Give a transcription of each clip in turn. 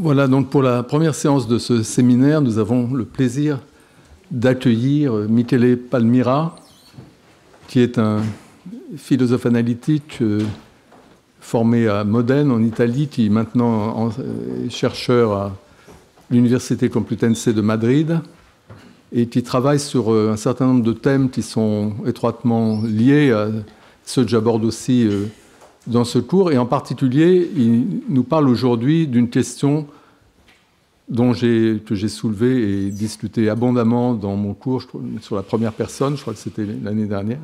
Voilà, donc pour la première séance de ce séminaire, nous avons le plaisir d'accueillir Michele Palmira, qui est un philosophe analytique euh, formé à Modène, en Italie, qui est maintenant euh, chercheur à l'Université Complutense de Madrid et qui travaille sur euh, un certain nombre de thèmes qui sont étroitement liés à ceux que j'aborde aussi dans ce cours. Et en particulier, il nous parle aujourd'hui d'une question dont que j'ai soulevée et discutée abondamment dans mon cours sur la première personne, je crois que c'était l'année dernière.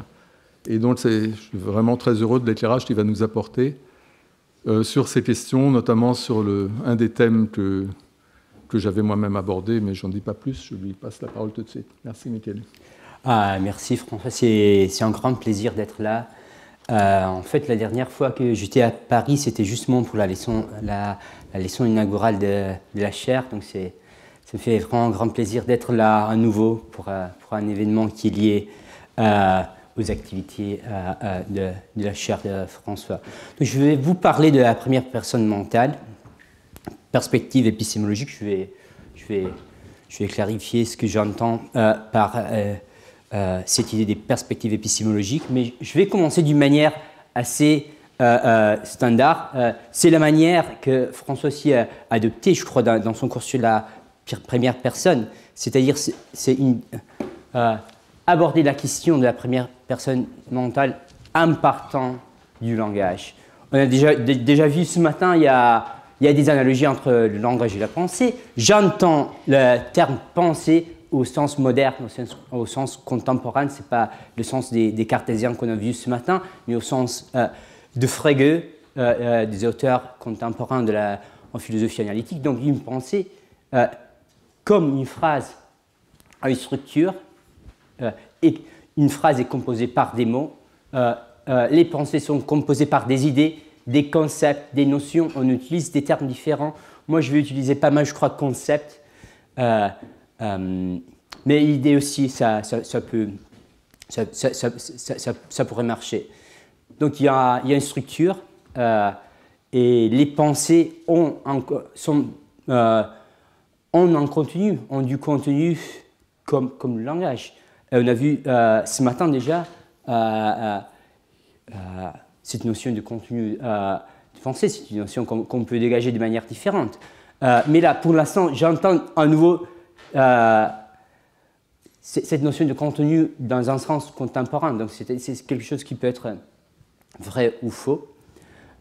Et donc, je suis vraiment très heureux de l'éclairage qu'il va nous apporter euh, sur ces questions, notamment sur le, un des thèmes que, que j'avais moi-même abordé, mais j'en dis pas plus, je lui passe la parole tout de suite. Merci, Michael. Ah, merci, François. C'est un grand plaisir d'être là. Euh, en fait, la dernière fois que j'étais à Paris, c'était justement pour la leçon, la, leçon inaugurale de, la chaire. Donc, ça me fait vraiment grand plaisir d'être là à nouveau pour, euh, pour, un événement qui est lié euh, aux activités de, la chaire de François. je vais vous parler de la première personne mentale, perspective épistémologique. Je vais, je vais, je vais clarifier ce que j'entends par euh, cette idée des perspectives épistémologiques, mais je vais commencer d'une manière assez euh, euh, standard. c'est la manière que François aussi a adoptée, je crois, dans, son cours sur la première personne, c'est-à-dire aborder la question de la première personne mentale en partant du langage. On a déjà, vu ce matin, il y a des analogies entre le langage et la pensée. J'entends le terme pensée au sens moderne, au sens, contemporain, ce n'est pas le sens des, cartésiens qu'on a vu ce matin, mais au sens euh, de Frege, euh, euh, des auteurs contemporains de la, en philosophie analytique. Donc une pensée, comme une phrase a une structure, et une phrase est composée par des mots, les pensées sont composées par des idées, des concepts, des notions, on utilise des termes différents. Moi, je vais utiliser pas mal, je crois, concepts. Euh, mais l'idée aussi, ça, peut, ça, pourrait marcher. Donc il y a, une structure euh, et les pensées ont, sont, en euh, contenu, ont du contenu comme, comme le langage. on a vu ce matin déjà cette notion de contenu de pensée, c'est une notion qu'on peut dégager de manière différente. mais là, pour l'instant, j'entends à nouveau euh, cette notion de contenu dans un sens contemporain, donc c'est quelque chose qui peut être vrai ou faux.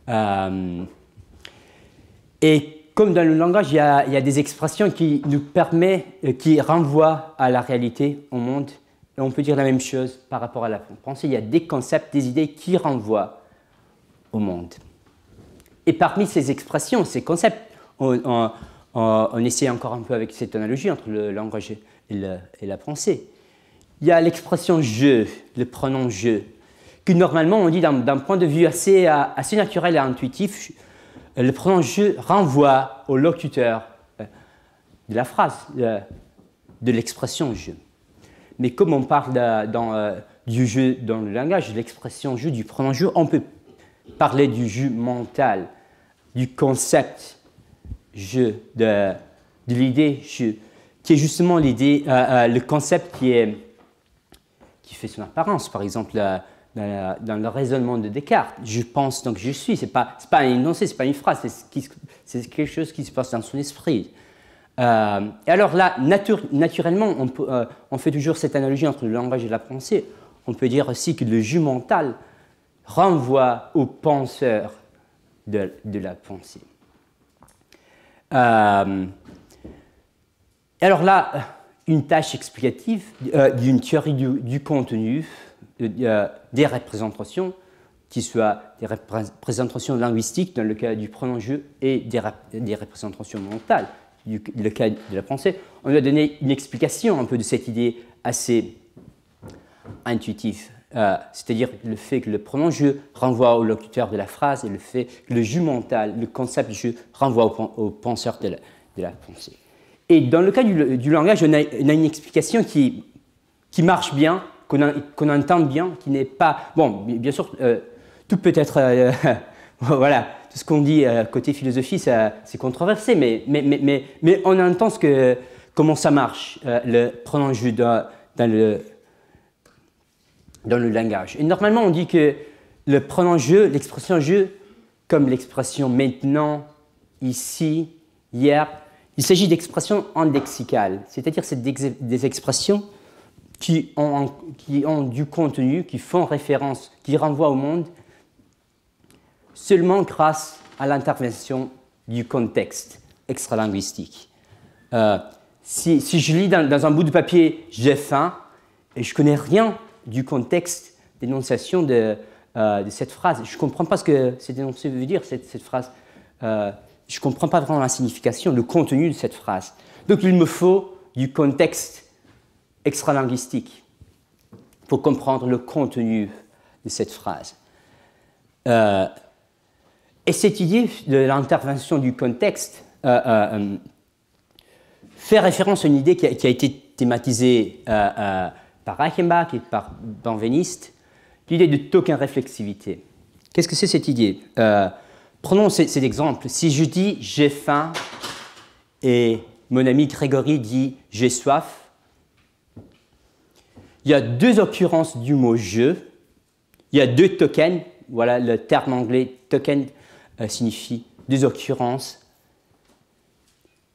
Euh, et comme dans le langage, il y, a, des expressions qui nous permettent, euh, qui renvoient à la réalité, au monde. Et on peut dire la même chose par rapport à la pensée. Il y a des concepts, des idées qui renvoient au monde. Et parmi ces expressions, ces concepts, on, euh, on, essaie encore un peu avec cette analogie entre le langage et, la pensée. Il y a l'expression je, le pronom je, que normalement on dit d'un point de vue euh, assez, naturel et intuitif, le pronom je renvoie au locuteur euh, de la phrase, de l'expression je. Mais comme on parle du jeu dans le langage, de l'expression je », du pronom je », on peut parler du jeu mental, du concept, je, de, l'idée qui est justement l'idée, euh, euh, le concept qui, est, qui fait son apparence, par exemple, euh, dans, le raisonnement de Descartes. Je pense donc je suis. Ce n'est pas, pas un énoncé, ce n'est pas une phrase, c'est quelque chose qui se passe dans son esprit. et alors là, naturellement, on, on, fait toujours cette analogie entre le langage et la pensée. On peut dire aussi que le jus mental renvoie au penseur de la pensée. Euh, alors là, une tâche explicative euh, d'une théorie du, contenu euh, des représentations, qui soient des représentations linguistiques dans le cas du pronom jeu et des, représentations mentales, du, le cas de la pensée. On lui a donné une explication un peu de cette idée assez intuitive. Euh, c'est-à-dire le fait que le pronom je renvoie au locuteur de la phrase et le fait que le jeu mental, le concept je renvoie au, penseur de la, pensée. Et dans le cas du, langage, on a, une explication qui, marche bien, qu'on, entend bien, qui n'est pas... Bon, bien sûr, euh, tout peut être... Euh, voilà, tout ce qu'on dit côté philosophie, c'est controversé, mais, on entend que, comment ça marche, le pronom je dans le dans le langage. Et normalement, on dit que le pronom je, l'expression je, comme l'expression maintenant, ici, hier, il s'agit d'expressions indexicales, c'est-à-dire c'est des expressions qui ont, qui ont, du contenu, qui font référence, qui renvoient au monde, seulement grâce à l'intervention du contexte extralinguistique. linguistique euh, si, je lis dans, dans un bout de papier j'ai faim et je connais rien du contexte d'énonciation de, euh, cette phrase. Je ne comprends pas ce que cette dénoncer veut dire, cette, phrase. Euh, je ne comprends pas vraiment la signification, le contenu de cette phrase. Donc il me faut du contexte extralinguistique pour comprendre le contenu de cette phrase. Euh, et cette idée de l'intervention du contexte fait référence à une idée qui qui a été thématisée par Reichenbach et par Benveniste, l'idée de token réflexivité. Qu'est-ce que c'est cette idée euh, Prenons cet exemple. Si je dis j'ai faim et mon ami Grégory dit j'ai soif, il y a deux occurrences du mot je. Il y a deux tokens. Voilà, le terme anglais token euh, signifie deux occurrences.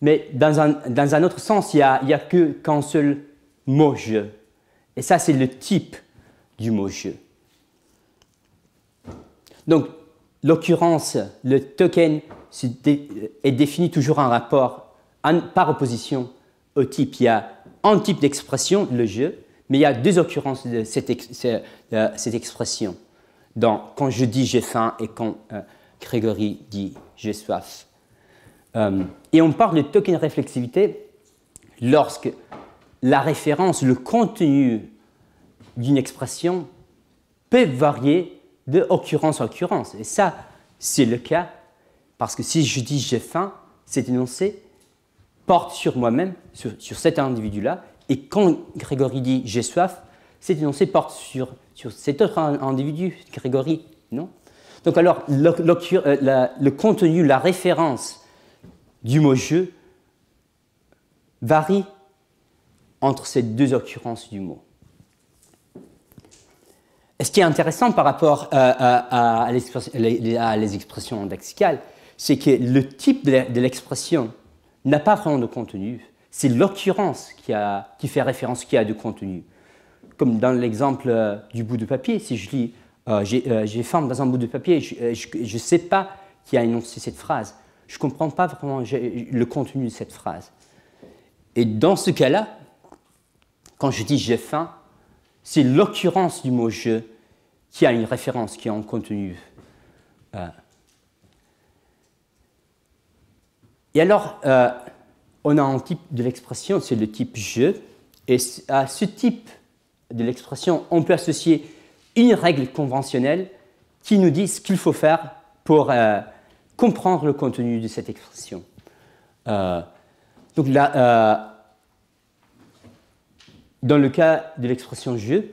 Mais dans un, autre sens, il n'y a, a, que qu'un seul mot je. Et ça, c'est le type du mot-jeu. Donc, l'occurrence, le token est défini toujours en rapport, par opposition au type. Il y a un type d'expression, le jeu, mais il y a deux occurrences de cette, euh, expression. Dans, quand je dis j'ai faim et quand euh, Grégory dit j'ai soif. Euh, et on parle de token réflexivité lorsque la référence, le contenu d'une expression peut varier de occurrence en occurrence. Et ça, c'est le cas, parce que si je dis j'ai faim, cet énoncé porte sur moi-même, sur, cet individu-là, et quand Grégory dit j'ai soif, cet énoncé porte sur, cet autre individu, Grégory, non donc alors, le, euh, le, contenu, la référence du mot « je » varie entre ces deux occurrences du mot. ce qui est intéressant par rapport euh, à, les expressions daxicales, c'est que le type de l'expression n'a pas vraiment de contenu. C'est l'occurrence qui, qui, fait référence qui a du contenu. Comme dans l'exemple euh, du bout de papier, si je lis euh, j'ai faim dans un bout de papier, je ne sais pas qui a énoncé cette phrase. Je ne comprends pas vraiment le contenu de cette phrase. Et dans ce cas-là, quand je dis j'ai faim, c'est l'occurrence du mot je qui a une référence, qui a un contenu. Euh. Et alors, euh, on a un type de l'expression, c'est le type je, et à ce type de l'expression, on peut associer une règle conventionnelle qui nous dit ce qu'il faut faire pour euh, comprendre le contenu de cette expression. donc là, dans le cas de l'expression jeu,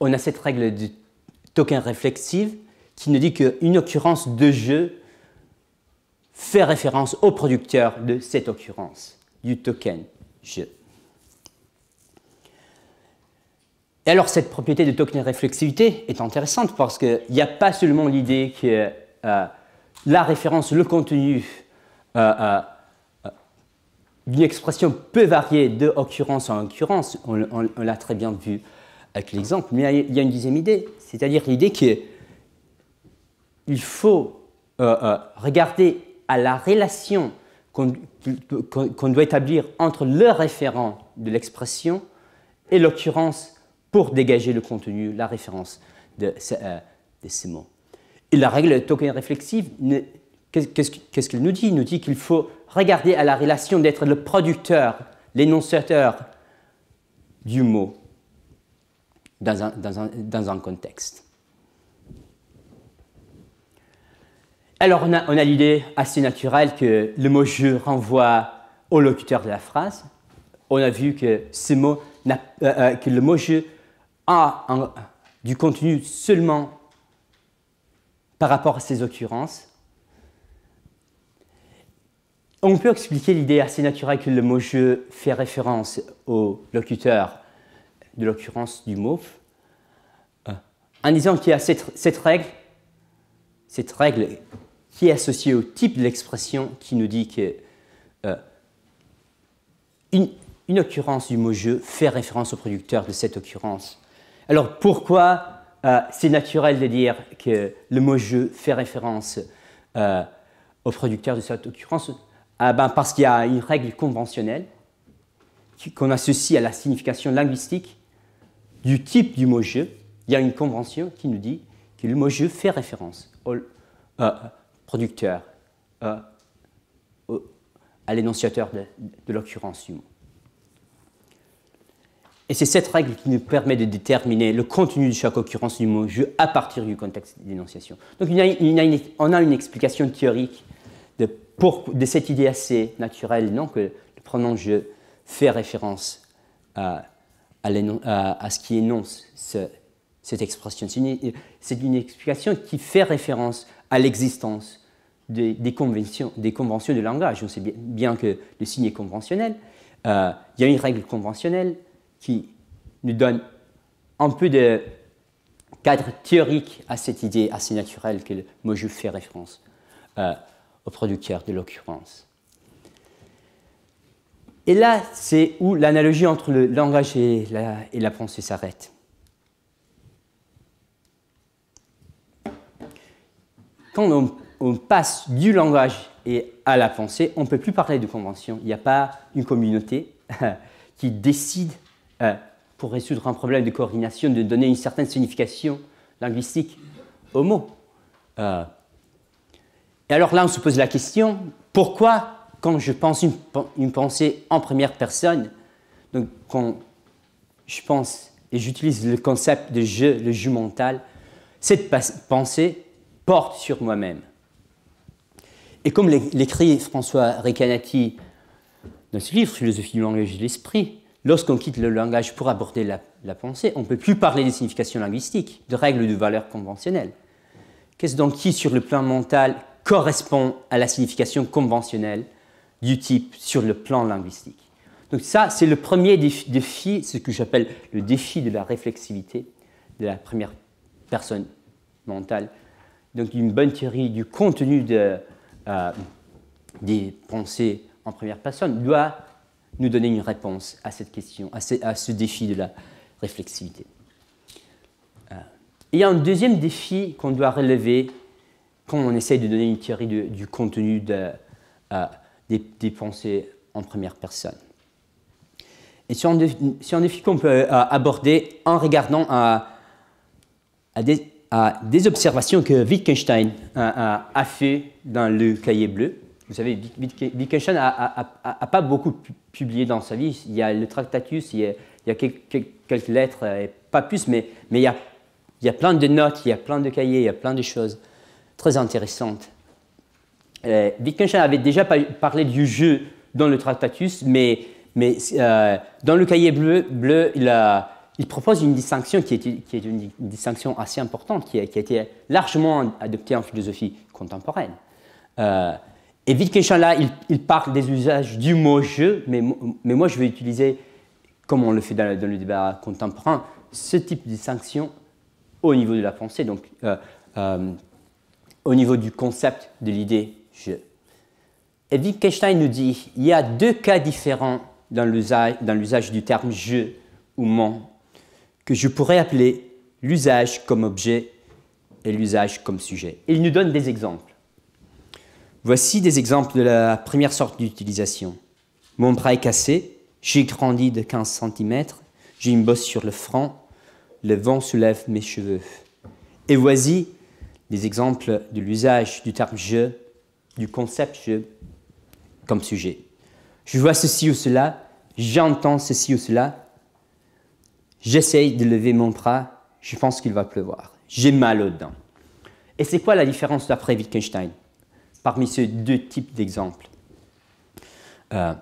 on a cette règle du token réflexive qui nous dit qu'une occurrence de jeu fait référence au producteur de cette occurrence, du token jeu. Et alors cette propriété de token réflexivité est intéressante parce qu'il n'y a pas seulement l'idée que euh, la référence, le contenu euh, euh une expression peut varier de occurrence en occurrence, on, l'a très bien vu avec l'exemple, mais il y a une deuxième idée, c'est-à-dire l'idée qu'il faut il faut euh, euh, regarder à la relation qu'on doit établir entre le référent de l'expression et l'occurrence pour dégager le contenu, la référence de, ces euh, mots. Et la règle token réflexive, qu'est-ce qu'elle nous dit Il nous dit qu'il faut regardez à la relation d'être le producteur, l'énonciateur du mot dans un, contexte. Alors on a, l'idée assez naturelle que le mot je renvoie au locuteur de la phrase. On a vu que, euh, euh, que le mot je a du contenu seulement par rapport à ses occurrences on peut expliquer l'idée assez naturelle que le mot jeu fait référence au locuteur de l'occurrence du mot ah. en disant qu'il y a cette, règle, cette règle qui est associée au type de l'expression qui nous dit que euh, une, occurrence du mot jeu fait référence au producteur de cette occurrence. Alors pourquoi euh, c'est naturel de dire que le mot jeu fait référence euh, au producteur de cette occurrence ah ben, Parce qu'il y a une règle conventionnelle qu'on associe à la signification linguistique du type du mot jeu. Il y a une convention qui nous dit que le mot jeu fait référence au euh, producteur, euh, à l'énonciateur de l'occurrence du mot. Et c'est cette règle qui nous permet de déterminer le contenu de chaque occurrence du mot jeu à partir du contexte d'énonciation. Donc on a une explication théorique pour, de cette idée assez naturelle, non, que le pronom je fait référence à, à, à, ce qui énonce cette expression. C'est une, explication qui fait référence à l'existence des, conventions, des conventions de langage. On sait bien, que le signe est conventionnel. Euh, il y a une règle conventionnelle qui nous donne un peu de cadre théorique à cette idée assez naturelle que le mot je fais référence. Euh, producteur de l'occurrence. Et là, c'est où l'analogie entre le langage et la, pensée s'arrête. Quand on, passe du langage et à la pensée, on ne peut plus parler de convention. Il n'y a pas une communauté qui décide euh, pour résoudre un problème de coordination de donner une certaine signification linguistique au mot. Euh, et alors là, on se pose la question, pourquoi quand je pense une, pensée en première personne, donc quand je pense et j'utilise le concept de jeu, le jeu mental, cette pensée porte sur moi-même. Et comme l'écrit François Recanati dans ce livre, Philosophie du langage et de l'esprit, lorsqu'on quitte le langage pour aborder la, pensée, on ne peut plus parler des significations linguistiques, de règles de valeur conventionnelles. Qu'est-ce donc qui, sur le plan mental, correspond à la signification conventionnelle du type sur le plan linguistique. Donc ça, c'est le premier défi, ce que j'appelle le défi de la réflexivité, de la première personne mentale, donc une bonne théorie du contenu de, euh, des pensées en première personne doit nous donner une réponse à cette question, à ce, défi de la réflexivité. Euh, il y a un deuxième défi qu'on doit relever quand on essaye de donner une théorie du contenu euh, des, pensées en première personne. Et c'est un, défi qu'on peut euh, aborder en regardant euh, à, des, observations que Wittgenstein a fait dans le cahier bleu. Vous savez, Wittgenstein n'a pas beaucoup publié dans sa vie. Il y a le Tractatus, il y a, quelques, lettres, pas plus, mais, il y a plein de notes, il y a plein de cahiers, il y a plein de choses très intéressante. Euh, Wittgenstein avait déjà parlé du jeu dans le Tractatus, mais, mais euh, dans le cahier bleu, bleu il, a, il, propose une distinction qui est, qui est une distinction assez importante, qui a, été largement adoptée en philosophie contemporaine. Euh, et Wittgenstein, là, il, il, parle des usages du mot jeu, mais, mais moi je vais utiliser, comme on le fait dans le, débat contemporain, ce type de distinction au niveau de la pensée. Donc, au niveau du concept de l'idée je ». Edwin Kestein nous dit il y a deux cas différents dans l'usage du terme je » ou mon que je pourrais appeler l'usage comme objet et l'usage comme sujet. Il nous donne des exemples. Voici des exemples de la première sorte d'utilisation. Mon bras est cassé, j'ai grandi de 15 cm, j'ai une bosse sur le front, le vent soulève mes cheveux. Et voici des exemples de l'usage du terme je, du concept je, comme sujet. Je vois ceci ou cela, j'entends ceci ou cela, j'essaye de lever mon bras, je pense qu'il va pleuvoir. J'ai mal aux dents. Et c'est quoi la différence d'après Wittgenstein parmi ces deux types d'exemples euh,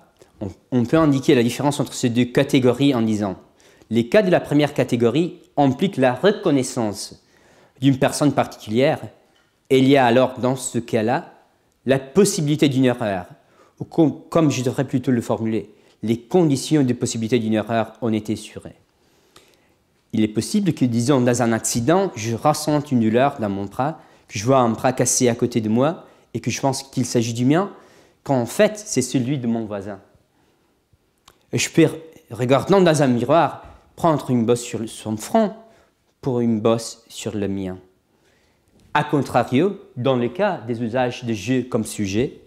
on peut indiquer la différence entre ces deux catégories en disant les cas de la première catégorie impliquent la reconnaissance d'une personne particulière, et il y a alors dans ce cas-là la possibilité d'une erreur, ou comme je devrais plutôt le formuler, les conditions de possibilité d'une erreur ont été assurées. Il est possible que, disons, dans un accident, je ressente une douleur dans mon bras, que je vois un bras cassé à côté de moi et que je pense qu'il s'agit du mien, quand en fait c'est celui de mon voisin. je peux, regardant dans un miroir, prendre une bosse sur son front une bosse sur le mien. A contrario, dans le cas des usages de je comme sujet,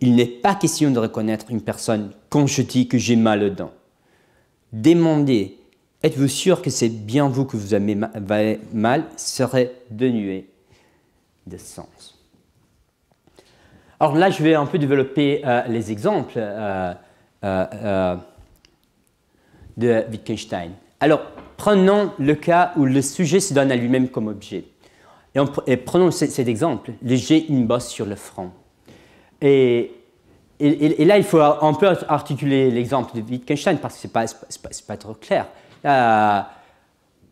il n'est pas question de reconnaître une personne quand je dis que j'ai mal aux dents. Demander Êtes-vous sûr que c'est bien vous que vous avez mal serait dénué de sens. Alors là, je vais un peu développer euh, les exemples euh, euh, de Wittgenstein. Alors, prenons le cas où le sujet se donne à lui-même comme objet. Et, prenons cet exemple, j'ai une bosse sur le front. Et, là, il faut un peu articuler l'exemple de Wittgenstein parce que ce n'est pas, trop clair. Euh,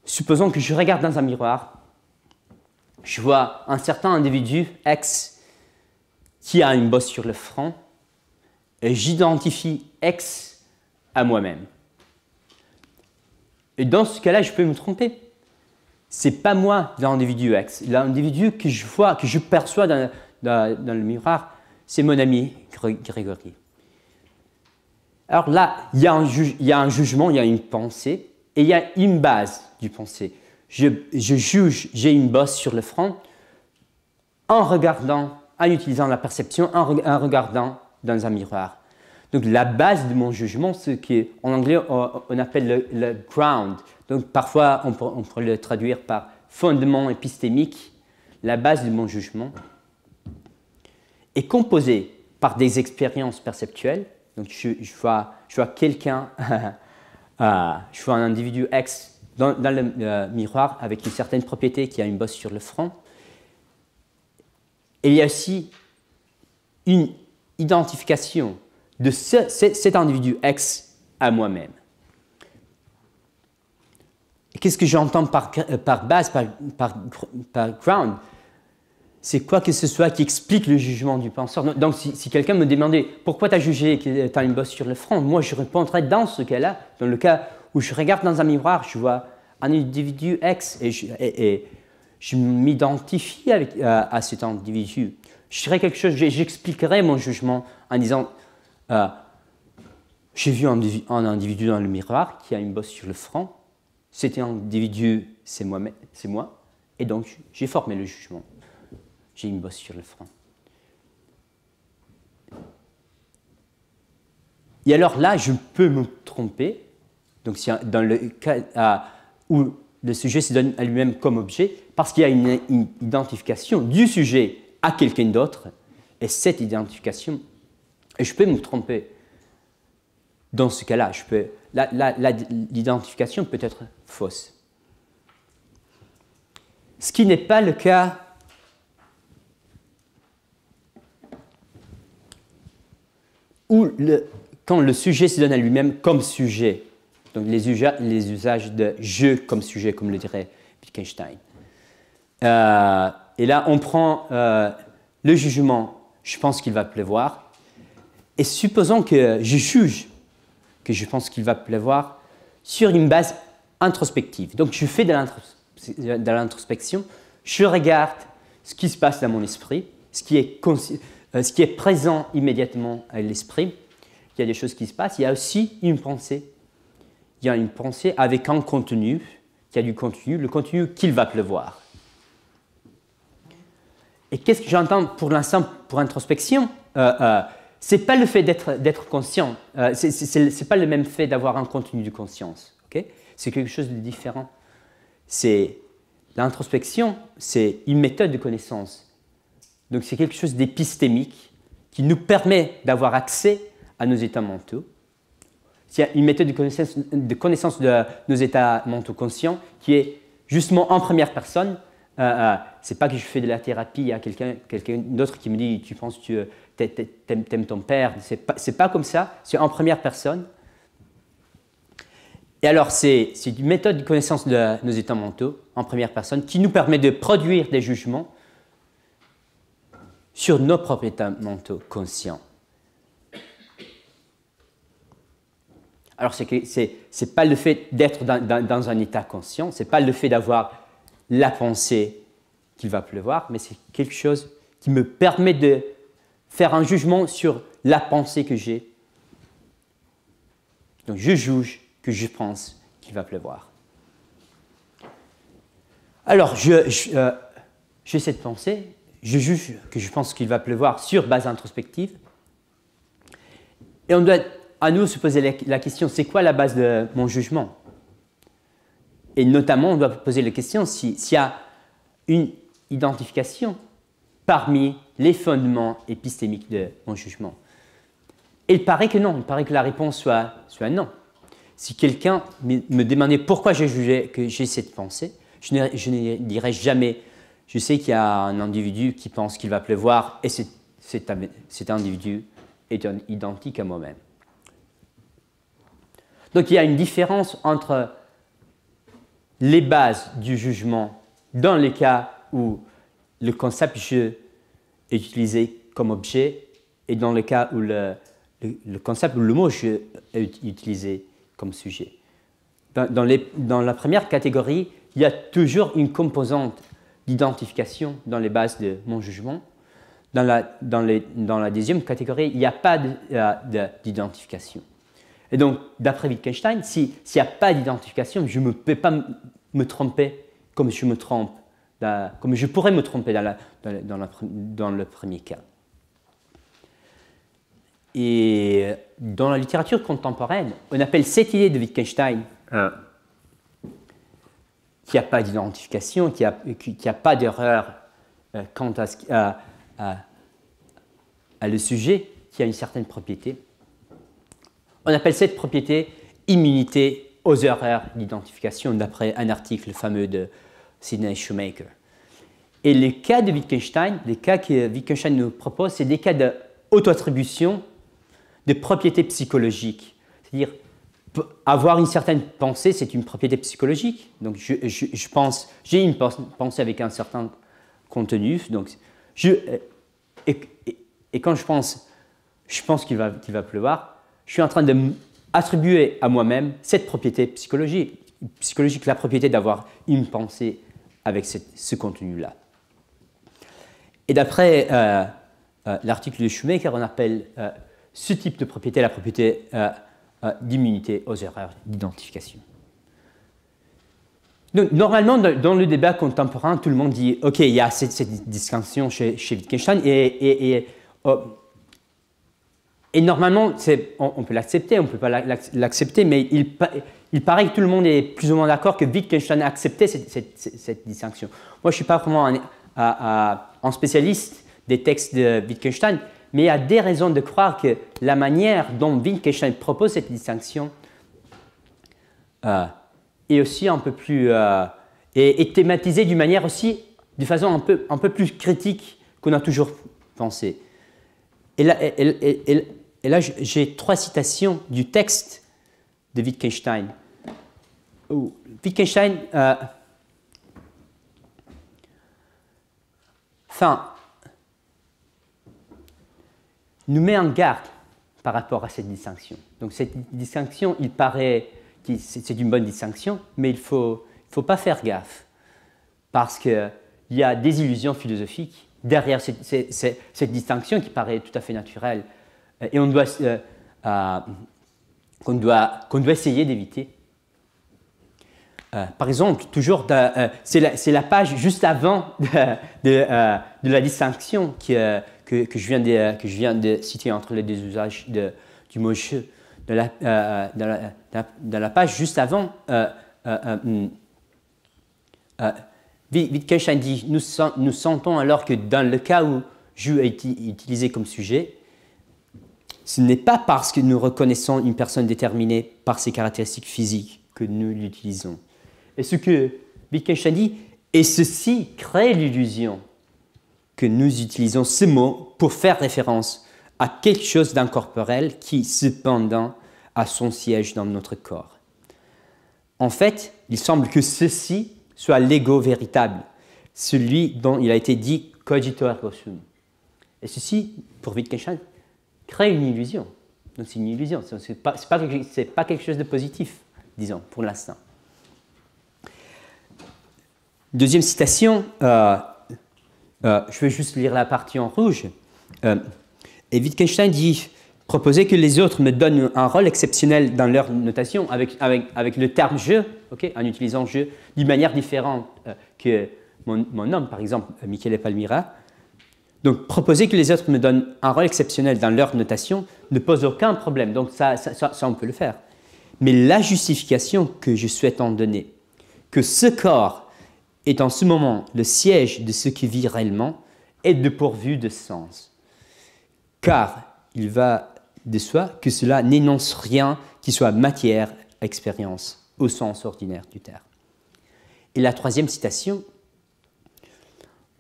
supposons que je regarde dans un miroir, je vois un certain individu, X, qui a une bosse sur le front, et j'identifie X à moi-même. Et dans ce cas-là, je peux me tromper. C'est pas moi l'individu X. L'individu que je vois, que je perçois dans, le miroir, c'est mon ami Grégory. Alors là, il y, a un il y, a un jugement, il y a une pensée, et il y a une base du pensée. Je, juge, j'ai une bosse sur le front, en regardant, en utilisant la perception, en regardant dans un miroir. Donc la base de mon jugement, ce qui en anglais, on appelle le, ground. Donc parfois, on pourrait le traduire par fondement épistémique. La base de mon jugement est composée par des expériences perceptuelles. Donc je, vois, quelqu'un, euh, je vois un individu X dans, le miroir avec une certaine propriété qui a une bosse sur le front. Et il y a aussi une identification de cet individu X à moi-même. Qu'est-ce que j'entends par, base, par, ground C'est quoi que ce soit qui explique le jugement du penseur. Donc, si, quelqu'un me demandait pourquoi tu as jugé que tu as une bosse sur le front, moi je répondrais dans ce cas-là, dans le cas où je regarde dans un miroir, je vois un individu X et je, m'identifie à, à, cet individu. Je dirais quelque chose, j'expliquerai mon jugement en disant euh, j'ai vu un, individu dans le miroir qui a une bosse sur le front. Cet individu, c'est moi, moi. Et donc, j'ai formé le jugement. J'ai une bosse sur le front. Et alors là, je peux me tromper. Donc, dans le cas euh, où le sujet se donne à lui-même comme objet, parce qu'il y a une, une, identification du sujet à quelqu'un d'autre, et cette identification et je peux me tromper. Dans ce cas-là, je peux. L'identification peut être fausse. Ce qui n'est pas le cas où le, quand le sujet se donne à lui-même comme sujet. Donc les, usages, les usages de je comme sujet, comme le dirait Wittgenstein. Euh, et là, on prend euh, le jugement, je pense qu'il va pleuvoir, et supposons que je juge que je pense qu'il va pleuvoir sur une base introspective. Donc je fais de l'introspection, je regarde ce qui se passe dans mon esprit, ce qui est, euh, ce qui est présent immédiatement à l'esprit. Il y a des choses qui se passent, il y a aussi une pensée. Il y a une pensée avec un contenu, qui a du contenu, le contenu qu'il va pleuvoir. Et qu'est-ce que j'entends pour l'instant pour introspection euh, euh, n'est pas le fait d'être conscient, euh, Ce c'est pas le même fait d'avoir un contenu de conscience. Ok c'est quelque chose de différent. C'est l'introspection, c'est une méthode de connaissance. Donc c'est quelque chose d'épistémique qui nous permet d'avoir accès à nos états mentaux. C'est une méthode de connaissance, de connaissance, de nos états mentaux conscients qui est justement en première personne. Euh, n'est euh, c'est pas que je fais de la thérapie à quelqu'un d'autre qui me dit tu penses que t'aimes ton père. C'est pas, comme ça, c'est en première personne. Et alors, c'est une méthode de connaissance de nos états mentaux en première personne qui nous permet de produire des jugements sur nos propres états mentaux conscients. Alors, ce n'est pas le fait d'être dans, un état conscient, c'est pas le fait d'avoir la pensée qu'il va pleuvoir, mais c'est quelque chose qui me permet de faire un jugement sur la pensée que j'ai. Donc je juge que je pense qu'il va pleuvoir. Alors je, euh, j'ai cette pensée, je juge que je pense qu'il va pleuvoir sur base introspective. Et on doit à nous se poser la, question, c'est quoi la base de mon jugement Et notamment, on doit poser la question s'il y a une identification parmi les fondements épistémiques de mon jugement il paraît que non, il paraît que la réponse soit, soit non. Si quelqu'un me demandait pourquoi j'ai jugé que j'ai cette pensée, je ne, dirais jamais, je sais qu'il y a un individu qui pense qu'il va pleuvoir et cet individu est identique à moi-même. Donc il y a une différence entre les bases du jugement dans les cas où le concept je est utilisé comme objet et dans le cas où le, le, concept ou le mot je est utilisé comme sujet. Dans, dans, les, dans la première catégorie, il y a toujours une composante d'identification dans les bases de mon jugement. Dans la, dans, les, dans la deuxième catégorie, il n'y a pas d'identification. Et donc, d'après Wittgenstein, s'il n'y a pas d'identification, je ne peux pas me tromper comme je me trompe comme je pourrais me tromper dans, dans, le premier cas. Et dans la littérature contemporaine, on appelle cette idée de Wittgenstein, ah. qui n'a pas d'identification, qui n'a qui, a pas d'erreur euh, quant à, à, à le sujet, qui a une certaine propriété. On appelle cette propriété immunité aux erreurs d'identification, d'après un article fameux de Sidney Shoemaker. Et les cas de Wittgenstein, les cas que Wittgenstein nous propose, c'est des cas d'auto-attribution de propriétés psychologiques. C'est-à-dire, avoir une certaine pensée, c'est une propriété psychologique. Donc, je, pense, j'ai une pensée avec un certain contenu. Donc, je, euh, et, quand je pense, je pense qu'il va, va pleuvoir, je suis en train d'attribuer à moi-même cette propriété psychologique, psychologique la propriété d'avoir une pensée avec ce contenu-là. Et d'après euh, euh, l'article de Schumacher, on appelle euh, ce type de propriété la propriété d'immunité aux erreurs d'identification. normalement, dans le débat contemporain, tout le monde dit OK, il y a cette, distinction chez, Wittgenstein, et, oh, normalement, on, on, peut l'accepter, on ne peut pas l'accepter, mais il, il paraît que tout le monde est plus ou moins d'accord que Wittgenstein a accepté cette, distinction. Moi, je ne suis pas vraiment un, spécialiste des textes de Wittgenstein, mais il y a des raisons de croire que la manière dont Wittgenstein propose cette distinction euh, est aussi un peu plus. Euh, est, thématisée d'une manière aussi, de façon un peu, un peu plus critique qu'on a toujours pensé. et, là j'ai trois citations du texte de Wittgenstein où Wittgenstein euh, nous met en garde par rapport à cette distinction. Donc cette distinction, il paraît que c'est une bonne distinction, mais il ne faut, faut pas faire gaffe, parce qu'il y a des illusions philosophiques derrière cette, distinction qui paraît tout à fait naturelle, et on doit, euh, euh, qu'on doit, qu'on doit essayer d'éviter euh, par exemple, toujours, euh, c'est la, page juste avant euh, de, la distinction que, que, je viens de, que citer entre les deux usages du mot je. Dans la, page juste avant, Wittgenstein dit nous, nous sentons alors que dans le cas où je est utilisé comme sujet, ce n'est pas parce que nous reconnaissons une personne déterminée par ses caractéristiques physiques que nous l'utilisons et ce que Wittgenstein dit, et ceci crée l'illusion que nous utilisons ce mot pour faire référence à quelque chose d'incorporel qui, cependant, a son siège dans notre corps. En fait, il semble que ceci soit l'ego véritable, celui dont il a été dit cogito ergo sum. Et ceci, pour Wittgenstein, crée une illusion. Donc c'est une illusion, ce n'est pas, pas quelque chose de positif, disons, pour l'instant. Deuxième citation, euh, euh, je vais juste lire la partie en rouge. Euh, et Wittgenstein dit proposer que les autres me donnent un rôle exceptionnel dans leur notation avec, avec, avec le terme jeu, en utilisant jeu d'une manière différente que mon, homme, par exemple, et Palmira. Donc proposer que les autres me donnent un rôle exceptionnel dans leur notation ne pose aucun problème, donc ça, ça on peut le faire. Mais la justification que je souhaite en donner, que ce corps est en ce moment le siège de ce qui vit réellement, est pourvu de sens. Car il va de soi que cela n'énonce rien qui soit matière, expérience, au sens ordinaire du terme. Et la troisième citation,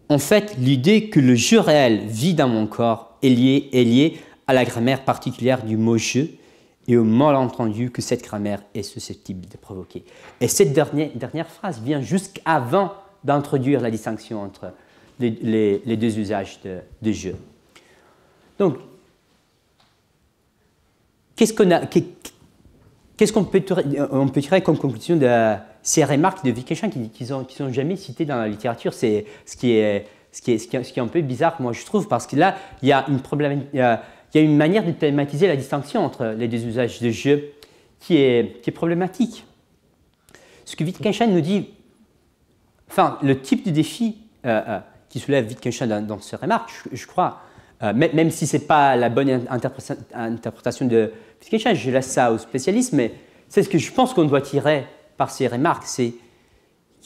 en fait, l'idée que le jeu réel vit dans mon corps est liée, est liée à la grammaire particulière du mot jeu et au malentendu que cette grammaire est susceptible de provoquer. Et cette dernière, dernière phrase vient jusqu'avant d'introduire la distinction entre les, deux usages de, jeu je. Donc, qu'est-ce qu'on peut, on peut tirer comme conclusion de ces remarques de Wittgenstein qui, qui, sont, jamais citées dans la littérature C'est ce qui est ce, ce qui est un peu bizarre, moi, je trouve, parce que là, il y a une problématique il y a une manière de thématiser la distinction entre les deux usages de jeu qui est, problématique. Ce que Wittgenstein nous dit, enfin, le type de défi euh, euh, qui soulève Wittgenstein dans, dans ses remarques, je, crois, euh, même si ce n'est pas la bonne interprétation de Wittgenstein, je laisse ça aux spécialistes, mais c'est ce que je pense qu'on doit tirer par ces remarques, c'est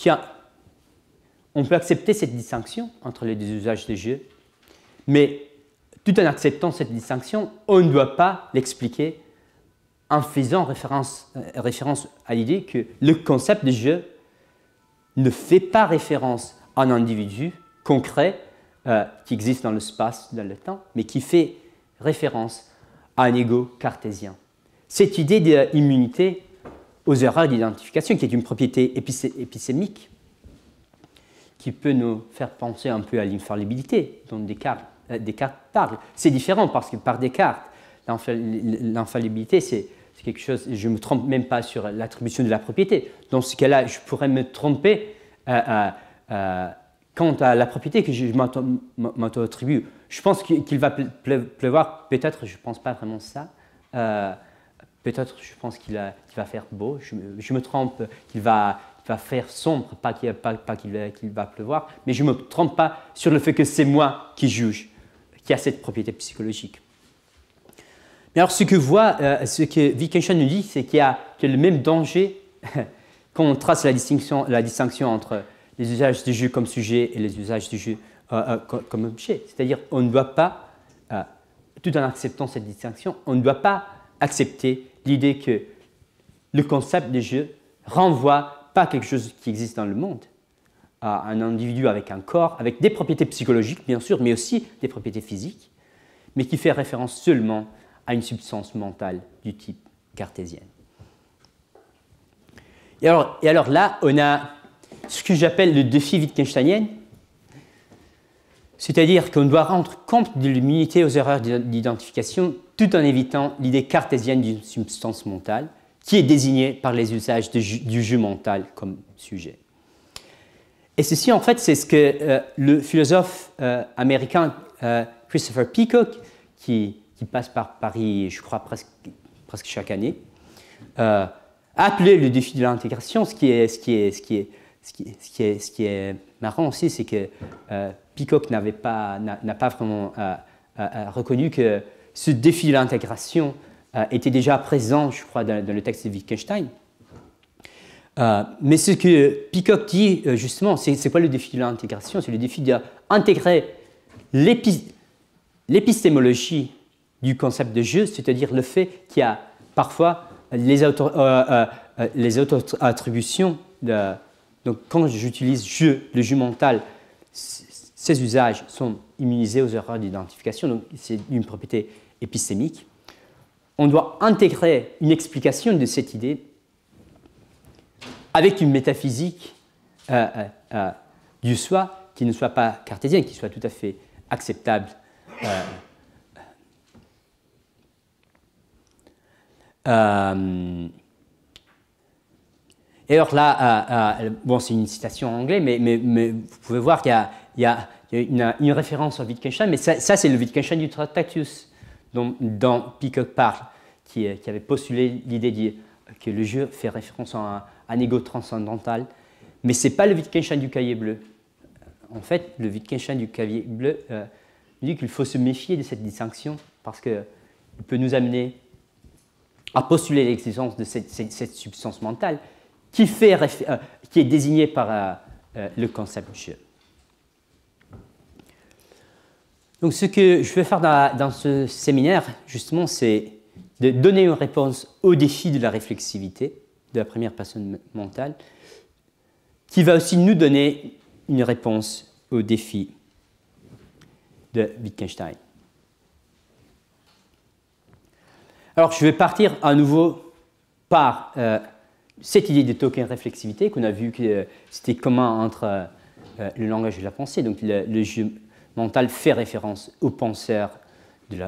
qu'on peut accepter cette distinction entre les deux usages de jeu, mais tout en acceptant cette distinction, on ne doit pas l'expliquer en faisant euh, référence, à l'idée que le concept de jeu ne fait pas référence à un individu concret euh, qui existe dans le l'espace, dans le temps, mais qui fait référence à un ego cartésien. Cette idée d'immunité aux erreurs d'identification, qui est une propriété épistémique, qui peut nous faire penser un peu à l'infaillibilité des cas. Euh, Descartes parle. C'est différent parce que par Descartes, l'infallibilité, c'est quelque chose, je ne me trompe même pas sur l'attribution de la propriété. Dans ce cas-là, je pourrais me tromper euh, euh, quant à la propriété que je m'attribue. Je pense qu'il va pleuvoir, peut-être, je ne pense pas vraiment ça. peut-être, je pense qu'il va faire beau, je, me trompe, qu'il va, faire sombre, pas qu'il va pleuvoir, mais je ne me trompe pas sur le fait que c'est moi qui juge qui a cette propriété psychologique. Mais alors, ce que voit, euh, ce que Wittgenstein nous dit, c'est qu'il y, a le même danger quand on trace la distinction, la distinction entre les usages du jeu comme sujet et les usages du jeu euh, euh, comme objet. C'est-à-dire, on ne doit pas, tout en acceptant cette distinction, on ne doit pas accepter l'idée que le concept de jeu renvoie pas quelque chose qui existe dans le monde, à un individu avec un corps, avec des propriétés psychologiques bien sûr, mais aussi des propriétés physiques, mais qui fait référence seulement à une substance mentale du type cartésienne. Et alors, là, on a ce que j'appelle le défi Wittgensteinien, c'est-à-dire qu'on doit rendre compte de l'immunité aux erreurs d'identification tout en évitant l'idée cartésienne d'une substance mentale qui est désignée par les usages du jeu mental comme sujet. Et ceci, en fait, c'est ce que euh, le philosophe euh, américain euh, Christopher Peacock, qui, passe par Paris, je crois, presque, chaque année, a appelé le défi de l'intégration. Ce qui est, marrant aussi, c'est que Peacock pas, n'a, pas vraiment reconnu que ce défi de l'intégration était déjà présent, je crois, dans le texte de Wittgenstein. Euh, mais ce que Peacock dit, euh, justement, c'est pas le défi de l'intégration C'est le défi d'intégrer l'épistémologie du concept de jeu, c'est-à-dire le fait qu'il y a parfois les euh, auto-attributions. donc, quand j'utilise jeu, le jeu mental, ces usages sont immunisés aux erreurs d'identification, donc c'est une propriété épistémique. On doit intégrer une explication de cette idée avec une métaphysique euh, euh, euh, du soi qui ne soit pas cartésienne, qui soit tout à fait acceptable. et alors là, bon, c'est une citation en anglais, mais, vous pouvez voir qu'il y, a, une, référence au Wittgenstein, mais ça, c'est le Wittgenstein du Tractatus dont, dont Peacock parle, qui, qui avait postulé l'idée que le jeu fait référence à un, un ego transcendantal. Mais ce n'est pas le Wittgenstein du cahier bleu. En fait, le Wittgenstein du cahier bleu euh, dit qu'il faut se méfier de cette distinction parce qu'il peut nous amener à postuler l'existence de cette, substance mentale qui, fait, euh, qui est désignée par euh, le concept jeu. Donc ce que je vais faire dans, dans ce séminaire, justement, c'est de donner une réponse au défi de la réflexivité de la première personne mentale, qui va aussi nous donner une réponse au défi de Wittgenstein. Alors je vais partir à nouveau par euh, cette idée de token réflexivité qu'on a vu que euh, c'était commun entre euh, le langage et la pensée. Donc le, jeu mental fait référence aux penseurs de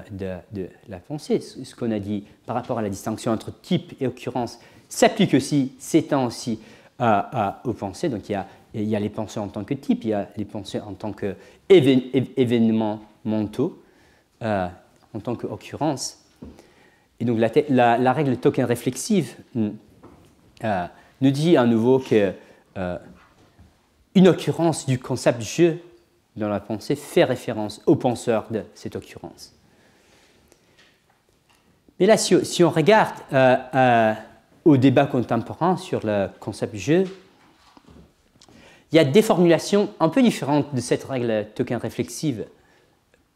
de la pensée. Ce qu'on a dit par rapport à la distinction entre type et occurrence, s'applique aussi, s'étend aussi à, aux pensées. Donc il y, a, les pensées en tant que type, il y a les pensées en tant qu'événements mentaux, euh, en tant qu'occurrence. Et donc la, règle token réflexive euh, nous dit à nouveau que euh, une occurrence du concept je dans la pensée fait référence aux penseurs de cette occurrence. Mais là, si, on regarde au débat contemporain sur le concept jeu, il y a des formulations un peu différentes de cette règle token réflexive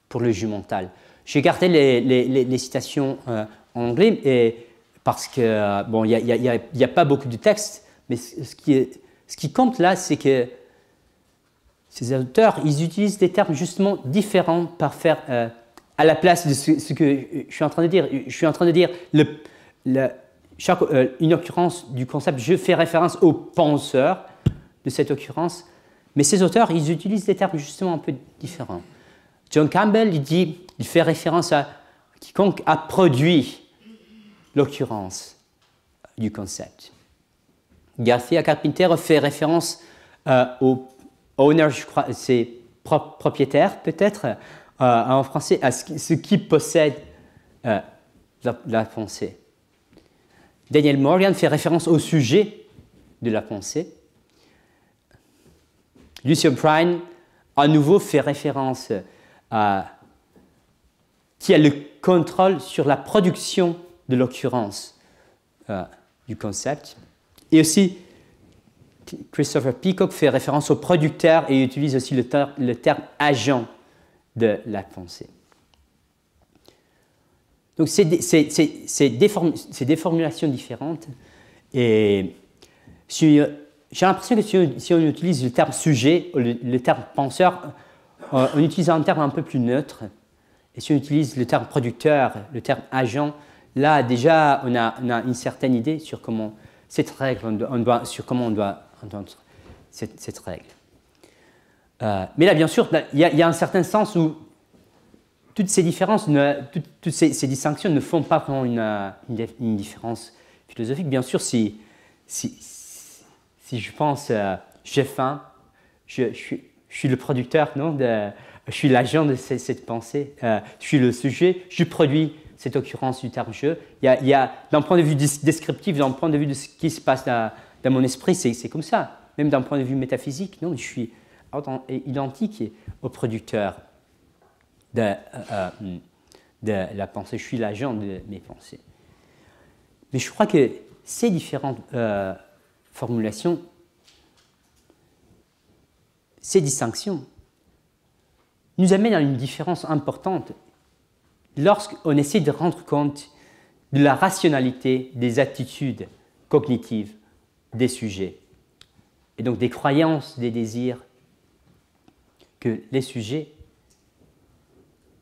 pour le jeu mental. J'ai gardé les, citations euh, en anglais et parce que euh, bon, il n'y a, pas beaucoup de textes, mais ce qui, ce qui compte là, c'est que ces auteurs, ils utilisent des termes justement différents par faire euh, à la place de ce, que je suis en train de dire. Je suis en train de dire le, le euh, une occurrence du concept, je fais référence au penseur de cette occurrence, mais ces auteurs, ils utilisent des termes justement un peu différents. John Campbell, il dit, il fait référence à quiconque a produit l'occurrence du concept. Garcia Carpenter fait référence aux euh, au owner, je crois, c'est propriétaire peut-être, euh, en français, à ce qui, possède la pensée. Daniel Morgan fait référence au sujet de la pensée. Lucien Prime à nouveau, fait référence à qui a le contrôle sur la production de l'occurrence euh, du concept. Et aussi, Christopher Peacock fait référence au producteur et utilise aussi le terme agent de la pensée. Donc c'est des, formulations différentes. Et j'ai l'impression que si on, utilise le terme sujet, le, terme penseur, euh, on, utilisant utilise un terme un peu plus neutre. Et si on utilise le terme producteur, le terme agent, là déjà on a, une certaine idée sur comment cette règle, on doit, sur comment on doit entendre cette, règle. Euh, mais là, bien sûr, il y, a un certain sens où toutes ces différences, toutes, ces, distinctions ne font pas vraiment euh, une, différence philosophique. Bien sûr, si, si, si je pense euh, j'ai faim, je, suis le producteur, non je suis l'agent de cette, pensée, euh, je suis le sujet, je produis cette occurrence du terme je. Il y a, il y a d'un point de vue descriptif, d'un point de vue de ce qui se passe dans, mon esprit, c'est comme ça. Même d'un point de vue métaphysique, non, je suis identique au producteur de, euh, euh, de la pensée, je suis l'agent de mes pensées. Mais je crois que ces différentes euh, formulations, ces distinctions, nous amènent à une différence importante lorsqu'on essaie de rendre compte de la rationalité des attitudes cognitives des sujets, et donc des croyances, des désirs que les sujets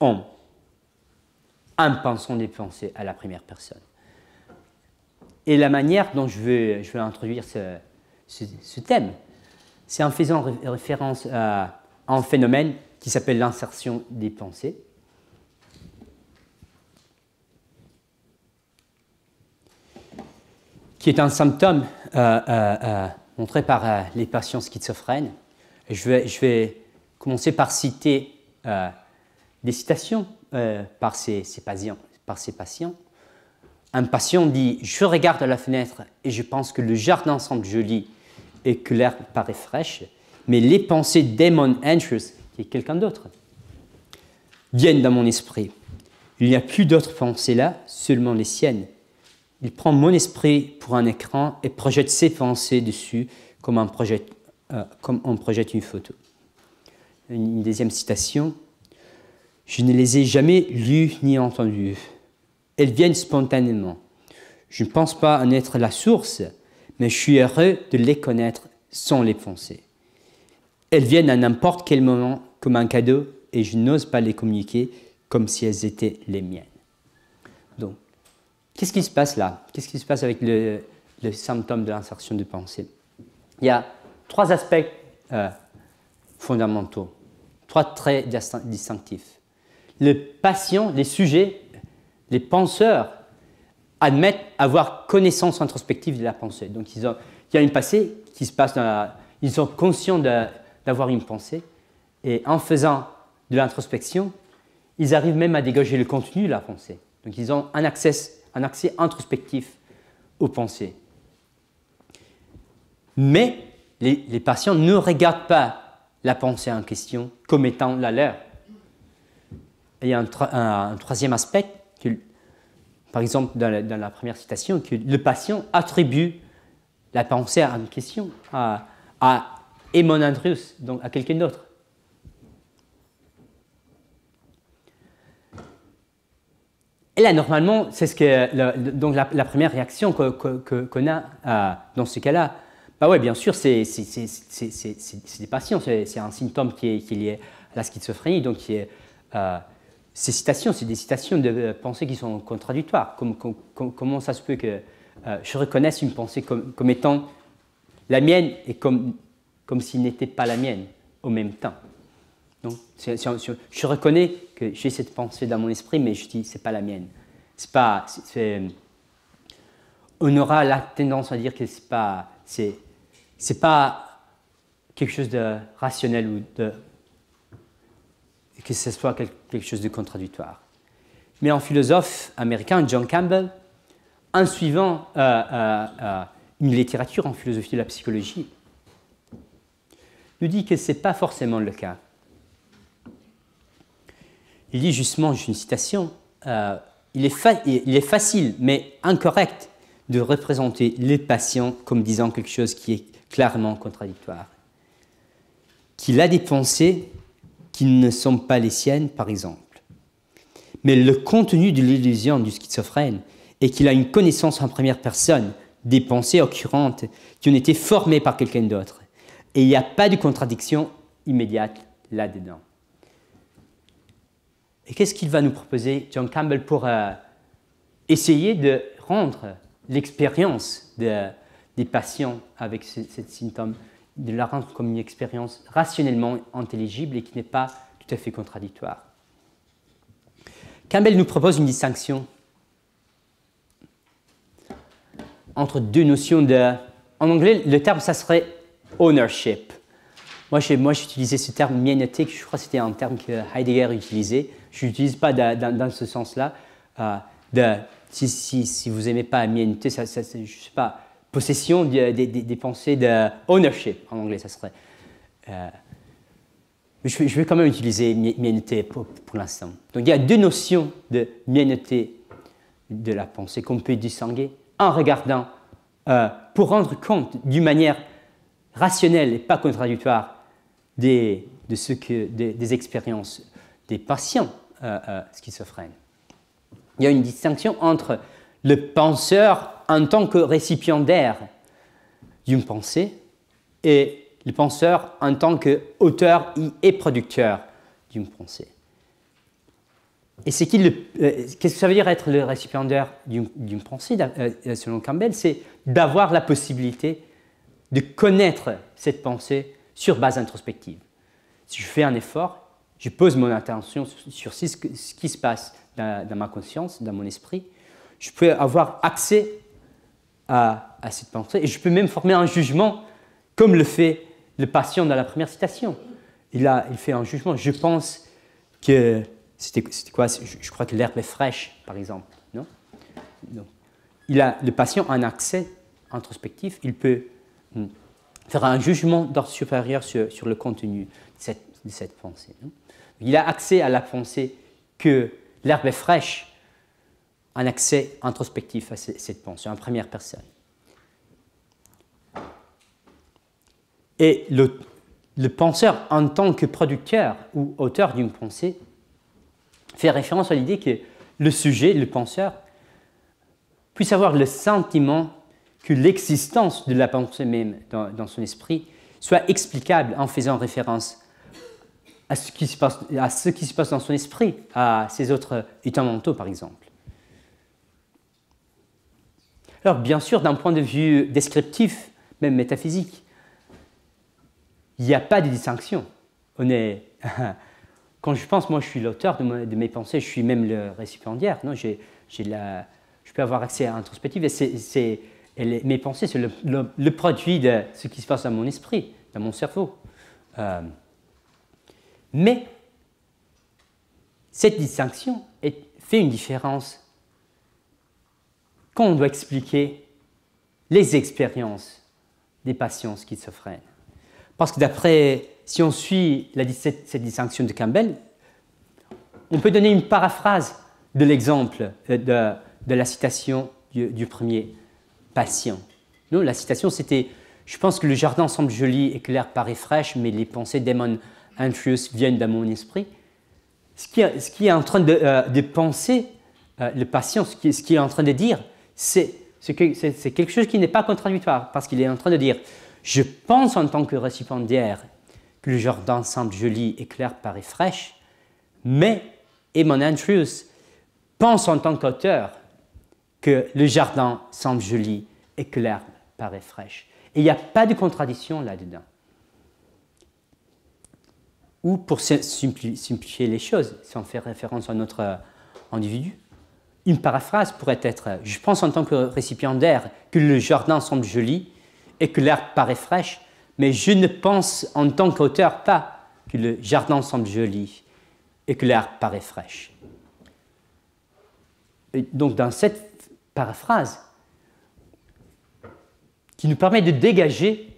on, en pensant des pensées à la première personne. Et la manière dont je veux, je introduire ce, thème, c'est en faisant référence à un phénomène qui s'appelle l'insertion des pensées. qui est un symptôme euh, euh, euh, montré par les patients schizophrènes. Je vais, je vais commencer par citer des citations euh, par, ses, patients, Un patient dit Je regarde à la fenêtre et je pense que le jardin semble joli et que l'air paraît fraîche, mais les pensées d'Emon Andrews, qui est quelqu'un d'autre, viennent dans mon esprit. Il n'y a plus d'autres pensées là, seulement les siennes. Il prend mon esprit pour un écran et projette ses pensées dessus comme on projette euh, une photo. Une deuxième citation je ne les ai jamais lues ni entendues. Elles viennent spontanément. Je ne pense pas en être la source, mais je suis heureux de les connaître sans les penser. Elles viennent à n'importe quel moment comme un cadeau et je n'ose pas les communiquer comme si elles étaient les miennes. Donc, qu'est-ce qui se passe là Qu'est-ce qui se passe avec le, symptôme de l'insertion de pensée Il y a trois aspects euh, fondamentaux, trois traits distinctifs. Les patients, les sujets, les penseurs admettent avoir connaissance introspective de la pensée. Donc ils ont, il y a une passée qui se passe dans ils sont conscients d'avoir une pensée et en faisant de l'introspection, ils arrivent même à dégager le contenu de la pensée. Donc ils ont un accès, un accès introspectif aux pensées. Mais les, les patients ne regardent pas la pensée en question comme étant la leur. Il y a un, troisième aspect, par exemple dans la, première citation, que le patient attribue la pensée une question à, à Emon donc à quelqu'un d'autre. Et là, normalement, c'est ce que donc la, première réaction qu'on a euh, dans ce cas-là. Bah ouais, bien sûr, c'est des patients, c'est un symptôme qui est, qui est, lié à la schizophrénie, donc qui est euh, ces citations, c'est des citations de euh, pensées qui sont contradictoires. Comme, comment ça se peut que euh, je reconnaisse une pensée comme, étant la mienne et comme, comme s'il n'était pas la mienne au même temps Donc, je reconnais que j'ai cette pensée dans mon esprit, mais je dis c'est pas la mienne. C'est pas. Euh, on aura la tendance à dire que ce pas, c'est, pas quelque chose de rationnel ou de que ce soit quelque chose de contradictoire. Mais un philosophe américain, John Campbell, en suivant euh, euh, euh, une littérature en philosophie de la psychologie, nous dit que ce n'est pas forcément le cas. Il dit justement, j'ai une citation, il, est il est facile mais incorrect de représenter les patients comme disant quelque chose qui est clairement contradictoire. Qu'il a des pensées qui ne sont pas les siennes, par exemple. Mais le contenu de l'illusion du schizophrène est qu'il a une connaissance en première personne des pensées occurrentes qui ont été formées par quelqu'un d'autre. Et il n'y a pas de contradiction immédiate là-dedans. Et qu'est-ce qu'il va nous proposer, John Campbell, pour euh, essayer de rendre l'expérience des patients avec ces symptômes de la rendre comme une expérience rationnellement intelligible et qui n'est pas tout à fait contradictoire. Campbell nous propose une distinction entre deux notions de... En anglais, le terme, ça serait ownership. Moi, moi j'utilisais ce terme mienneté, je crois que c'était un terme que Heidegger utilisait. Je n'utilise pas dans ce sens-là. Euh, si, vous n'aimez pas mienneté, ça, je ne sais pas, possession des, pensées de ownership en anglais, ça serait. Euh, je, vais quand même utiliser mienneté pour, l'instant. Donc il y a deux notions de mienneté de la pensée qu'on peut distinguer en regardant, euh, pour rendre compte d'une manière rationnelle et pas contradictoire des, de ce que, des, expériences des patients euh, euh schizophrènes. Il y a une distinction entre le penseur en tant que récipiendaire d'une pensée et le penseur en tant qu'auteur et producteur d'une pensée. Et c'est euh, qu'est-ce que ça veut dire être le récipiendaire d'une pensée, euh, euh, selon Campbell C'est d'avoir la possibilité de connaître cette pensée sur base introspective. Si je fais un effort, je pose mon attention sur, ce, qui se passe dans ma conscience, dans mon esprit, je peux avoir accès à, cette pensée et je peux même former un jugement comme le fait le patient dans la première citation. Il, a, il fait un jugement. Je pense que c'était quoi je, crois que l'herbe est fraîche, par exemple. Non, Il a, le patient a un accès introspectif. Il peut hmm, faire un jugement d'ordre supérieur sur, sur, le contenu de cette, pensée. il a accès à la pensée que l'herbe est fraîche un accès introspectif à cette pensée, en première personne. Et le, penseur, en tant que producteur ou auteur d'une pensée, fait référence à l'idée que le sujet, le penseur, puisse avoir le sentiment que l'existence de la pensée même dans, son esprit soit explicable en faisant référence à ce qui se passe dans son esprit, à ses autres états mentaux par exemple. Alors bien sûr, d'un point de vue descriptif, même métaphysique, il n'y a pas de distinction. On est, quand je pense, moi je suis l'auteur de, mes pensées, je suis même le récipiendaire, non j'ai, la, je peux avoir accès à l'introspective et, c'est, mes pensées, c'est le, produit de ce qui se passe dans mon esprit, dans mon cerveau. Euh, mais cette distinction fait une différence quand on doit expliquer les expériences des patients schizophrènes. Parce que d'après, si on suit la, cette distinction de Campbell, on peut donner une paraphrase de l'exemple euh, de, la citation du, premier patient. Non, la citation, c'était Je pense que le jardin semble joli et que l'air paraît fraîche, mais les pensées démon intrus viennent dans mon esprit. Ce qui, est en train de, penser le patient, ce ce qui, est en train de dire, c'est quelque chose qui n'est pas contradictoire, parce qu'il est en train de dire, je pense en tant que récipiendaire que le jardin semble joli et clair paraît fraîche, mais et mon Andrews pense en tant qu'auteur que le jardin semble joli et clair paraît fraîche. Et il n'y a pas de contradiction là-dedans. Ou pour simplifier les choses, si on fait référence à notre euh, individu, une paraphrase pourrait être euh, Je pense en tant que récipiendaire que le jardin semble joli et que l'air paraît fraîche, mais je ne pense en tant qu'auteur pas que le jardin semble joli et que l'air paraît fraîche. donc, dans cette paraphrase, qui nous permet de dégager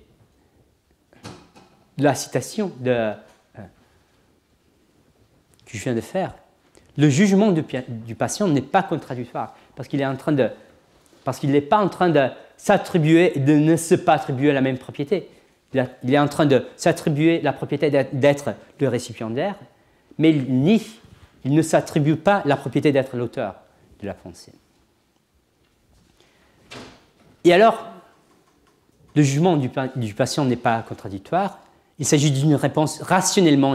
la citation de, euh, que je viens de faire, le jugement du, patient n'est pas contradictoire parce qu'il n'est pas en train de s'attribuer et de ne se pas attribuer la même propriété. Il est en train de s'attribuer la propriété d'être le récipiendaire, mais il il ne s'attribue pas la propriété d'être l'auteur de la pensée. Et alors, le jugement du, du patient n'est pas contradictoire, il s'agit d'une réponse rationnellement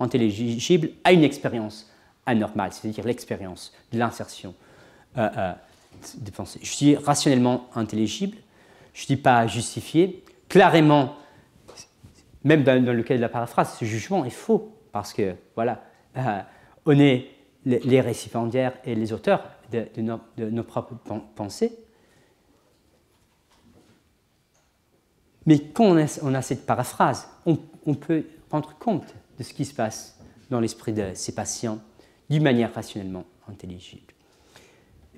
intelligible à une expérience anormale, c'est-à-dire l'expérience de l'insertion euh, euh, des pensées. Je dis rationnellement intelligible, je ne dis pas justifié. Clairement, même dans, le cas de la paraphrase, ce jugement est faux, parce que, voilà, euh, on est les, les et les auteurs de, nos, propres pensées, Mais quand on a, cette paraphrase, on, on, peut rendre compte de ce qui se passe dans l'esprit de ces patients d'une manière rationnellement intelligible.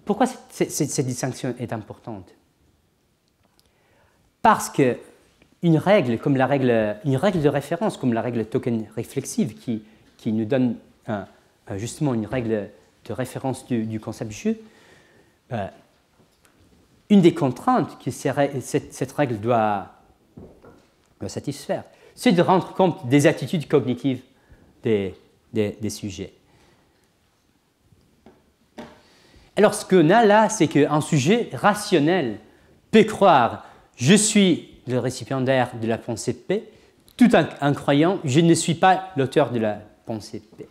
Pourquoi cette, distinction est importante Parce que une règle, comme la règle, une règle de référence, comme la règle token réflexive, qui, qui nous donne euh, justement une règle de référence du, concept jeu, euh, une des contraintes que cette, règle doit, satisfaire, c'est de rendre compte des attitudes cognitives des sujets. Alors ce qu'on a là, c'est qu'un sujet rationnel peut croire je suis le récipiendaire de la pensée P, tout en, croyant je ne suis pas l'auteur de la pensée P.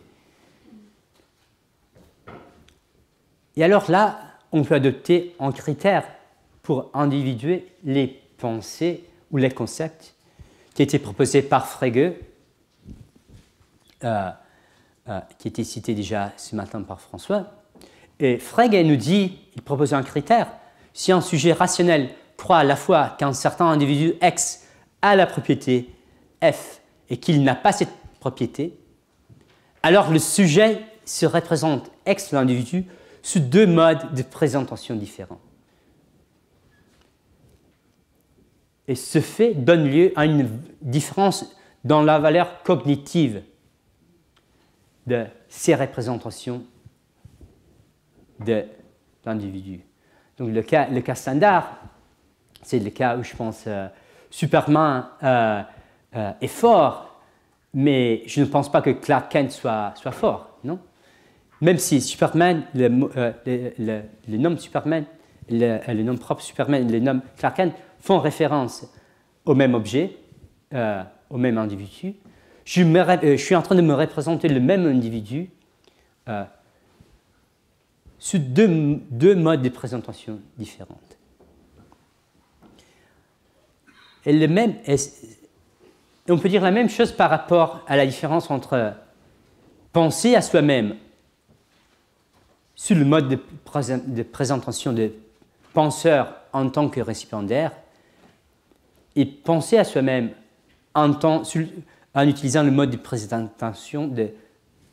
Et alors là, on peut adopter un critère pour individuer les pensées ou les concepts qui été proposés par Frege, euh, euh, qui était cité déjà ce matin par François. Et Frege nous dit, il propose un critère, si un sujet rationnel croit à la fois qu'un certain individu X a la propriété F et qu'il n'a pas cette propriété, alors le sujet se représente X l'individu sous deux modes de présentation différents. Et ce fait donne lieu à une différence dans la valeur cognitive de ces représentations de l'individu. Donc le cas, le cas standard, c'est le cas où je pense euh, Superman euh, euh, est fort, mais je ne pense pas que Clark Kent soit, soit fort, non Même si Superman, le, le, nom Superman, le, nom propre Superman, le nom Clark Kent font référence au même objet, au même individu. Je, je, suis en train de me représenter le même individu sur deux, modes de présentation différentes. même, on peut dire la même chose par rapport à la différence entre penser à soi-même sur le mode de, présentation de penseur en tant que récipiendaire et penser à soi-même en, en, utilisant le mode de présentation de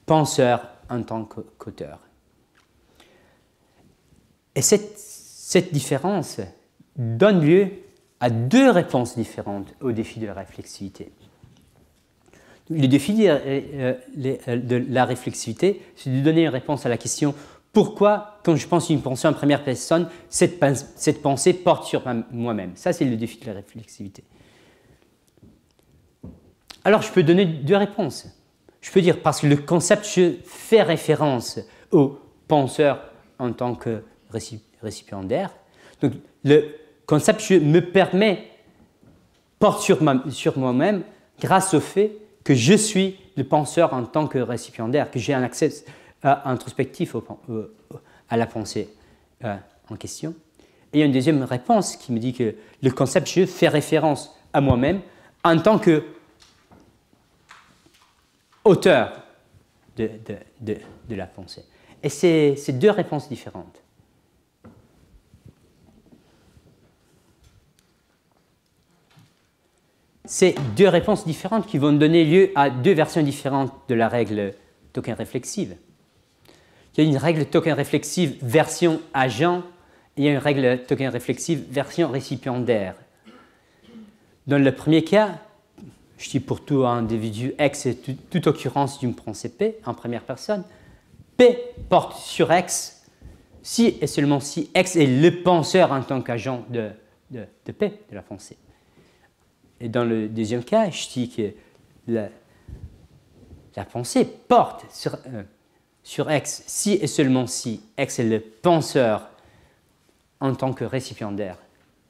penseur en tant qu'auteur. Et cette, différence donne lieu à deux réponses différentes au défi de la réflexivité. Le défi euh, euh, de la réflexivité, c'est de donner une réponse à la question pourquoi, quand je pense une pensée en première personne, cette, cette pensée porte sur moi-même Ça, c'est le défi de la réflexivité. Alors, je peux donner deux réponses. Je peux dire parce que le concept fait référence au penseur en tant que récipiendaire. Donc le concept je me permet porte sur, sur moi-même grâce au fait que je suis le penseur en tant que récipiendaire, que j'ai un accès introspectif euh, à la pensée euh, en question. Et il y a une deuxième réponse qui me dit que le concept je fait référence à moi-même en tant que auteur de, de la pensée. Et c'est deux réponses différentes. C'est deux réponses différentes qui vont donner lieu à deux versions différentes de la règle token réflexive. Il y a une règle token réflexive version agent et a une règle token réflexive version récipiendaire. Dans le premier cas, je dis pour tout individu X et toute occurrence d'une pensée P en première personne, P porte sur X si et seulement si X est le penseur en tant qu'agent de, de, de P, de la pensée. Et dans le deuxième cas, je dis que la, pensée porte sur, euh, sur X si et seulement si X est le penseur en tant que récipiendaire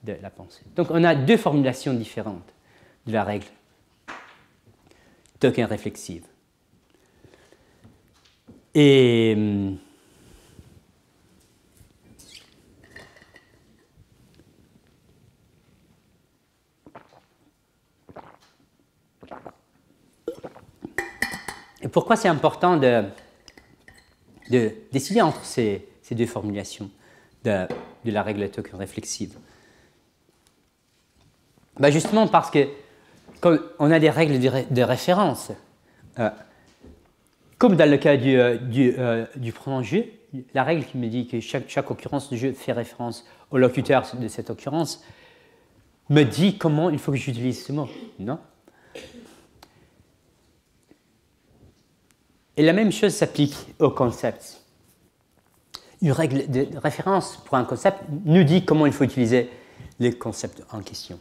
de la pensée. Donc on a deux formulations différentes de la règle token réflexive. Et hum, pourquoi c'est important de, décider entre ces, deux formulations de, de, la règle token réflexive bah, Justement parce que on a des règles de, référence, euh, comme dans le cas du, euh, du, jeu, la règle qui me dit que chaque, chaque occurrence de jeu fait référence au locuteur de cette occurrence me dit comment il faut que j'utilise ce mot, non Et la même chose s'applique au concept. Une règle de référence pour un concept nous dit comment il faut utiliser les concepts en question.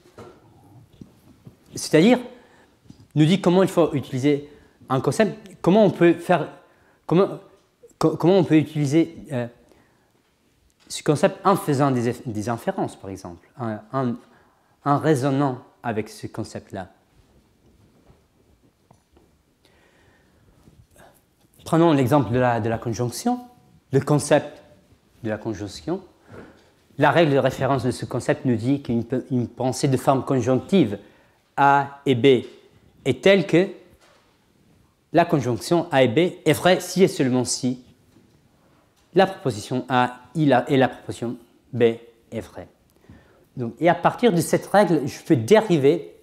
C'est-à-dire, nous dit comment il faut utiliser un concept, comment on peut faire, comment, comment on peut utiliser euh, ce concept en faisant des, inférences, par exemple, en raisonnant avec ce concept-là. Prenons l'exemple de la, conjonction, le concept de la conjonction. La règle de référence de ce concept nous dit qu'une pensée de forme conjonctive A et B est telle que la conjonction A et B est vraie si et seulement si la proposition A et la proposition B est vraie. et à partir de cette règle, je peux dériver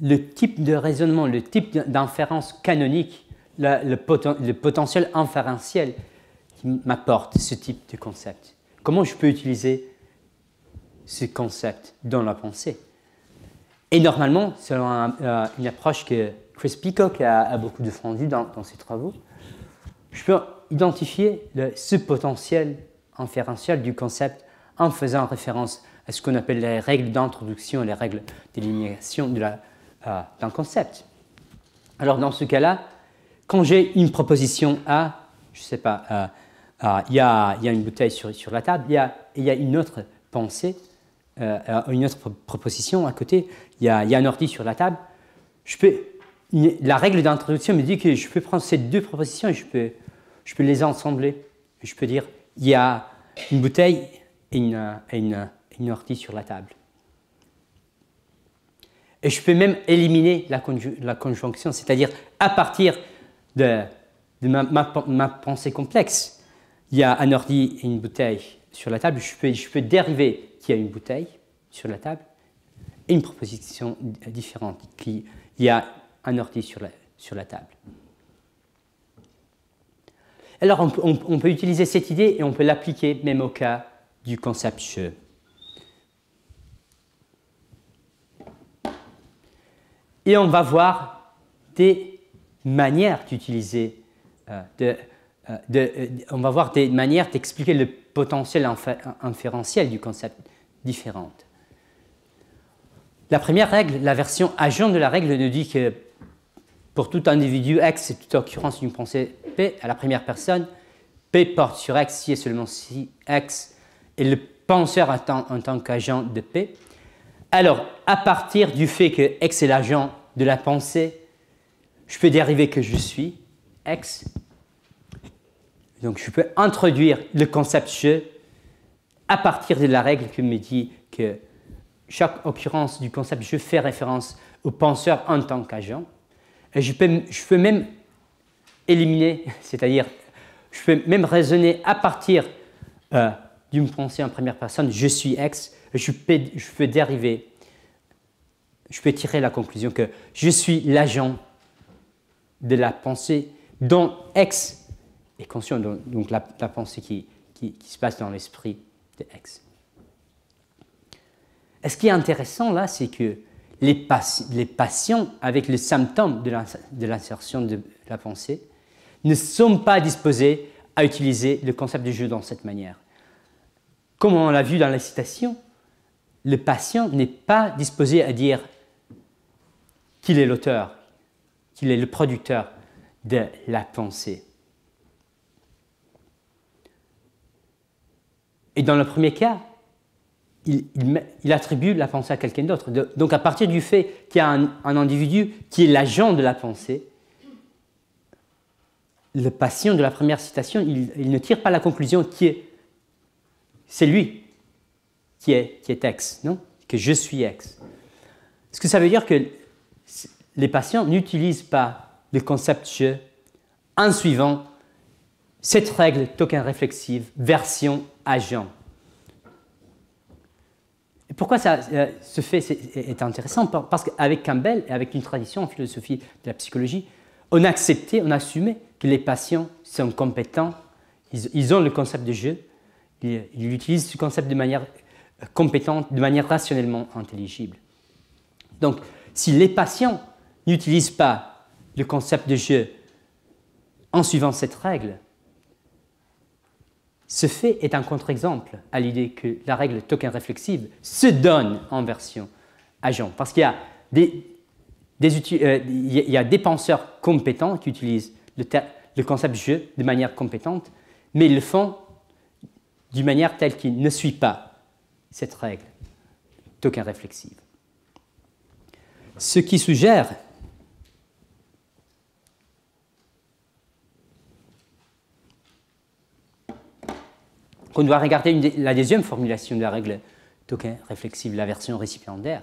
le type de raisonnement, le type d'inférence canonique le, potentiel inférentiel qui m'apporte ce type de concept. Comment je peux utiliser ce concept dans la pensée Et normalement, selon euh, une approche que Chris Peacock a, beaucoup défendue dans, dans, ses travaux, je peux identifier le, ce potentiel inférentiel du concept en faisant référence à ce qu'on appelle les règles d'introduction et les règles d'élimination euh, d'un concept. Alors dans ce cas-là, quand j'ai une proposition à, je ne sais pas, il y, a une bouteille sur, sur la table, il y, a, une autre pensée, euh, une autre proposition à côté, il y, a, un ordi sur la table. Je peux, la règle d'introduction me dit que je peux prendre ces deux propositions et je peux, je peux les ensembler. Je peux dire, il y a une bouteille et une, et ortie sur la table. Et je peux même éliminer la, la conjonction, c'est-à-dire à partir de, ma, pensée complexe. Il y a un ordi et une bouteille sur la table. Je peux, je peux dériver qu'il y a une bouteille sur la table et une proposition différente. Qui, y a un ordi sur la, sur la table. Alors on, peut utiliser cette idée et on peut l'appliquer même au cas du concept Et on va voir des manière d'utiliser, euh, de, euh, euh, on va voir des manières d'expliquer le potentiel inférentiel du concept différente. La première règle, la version agent de la règle, nous dit que pour tout individu X et toute occurrence d'une pensée P à la première personne, P porte sur X si et seulement si X est le penseur en tant, tant qu'agent de P. Alors, à partir du fait que X est l'agent de la pensée, je peux dériver que je suis x. Donc je peux introduire le concept je à partir de la règle qui me dit que chaque occurrence du concept je fait référence au penseur en tant qu'agent. je peux, je peux même éliminer, c'est-à-dire je peux même raisonner à partir euh, d'une pensée en première personne, je suis X, je peux, je peux dériver, je peux tirer la conclusion que je suis l'agent de la pensée dont X est conscient, donc la, pensée qui, se passe dans l'esprit de X. Et ce qui est intéressant là, c'est que les, patients, avec le symptôme de l'insertion de la pensée ne sont pas disposés à utiliser le concept du jeu dans cette manière. Comme on l'a vu dans la citation, le patient n'est pas disposé à dire qu'il est l'auteur qu'il est le producteur de la pensée. Et dans le premier cas, il, attribue la pensée à quelqu'un d'autre. Donc à partir du fait qu'il y a un, individu qui est l'agent de la pensée, le patient de la première citation, il, il, ne tire pas la conclusion qui est c'est lui qui est, qui est ex, non Que je suis ex. Ce que ça veut dire que les patients n'utilisent pas le concept jeu en suivant cette règle token réflexive version agent. pourquoi ça, euh, ce fait est, intéressant Parce qu'avec Campbell et avec une tradition en philosophie de la psychologie, on acceptait, on assumait que les patients sont compétents, ils, ont le concept de jeu, ils utilisent ce concept de manière euh, compétente, de manière rationnellement intelligible. Donc, si les patients n'utilise pas le concept de jeu en suivant cette règle, ce fait est un contre-exemple à l'idée que la règle token réflexive se donne en version agent. Parce qu'il y a des, penseurs compétents qui utilisent le, le concept jeu de manière compétente, mais ils le font d'une manière telle qu'ils ne suivent pas cette règle token réflexive. Ce qui suggère qu'on doit regarder la deuxième formulation de la règle token réflexive, la version récipiendaire,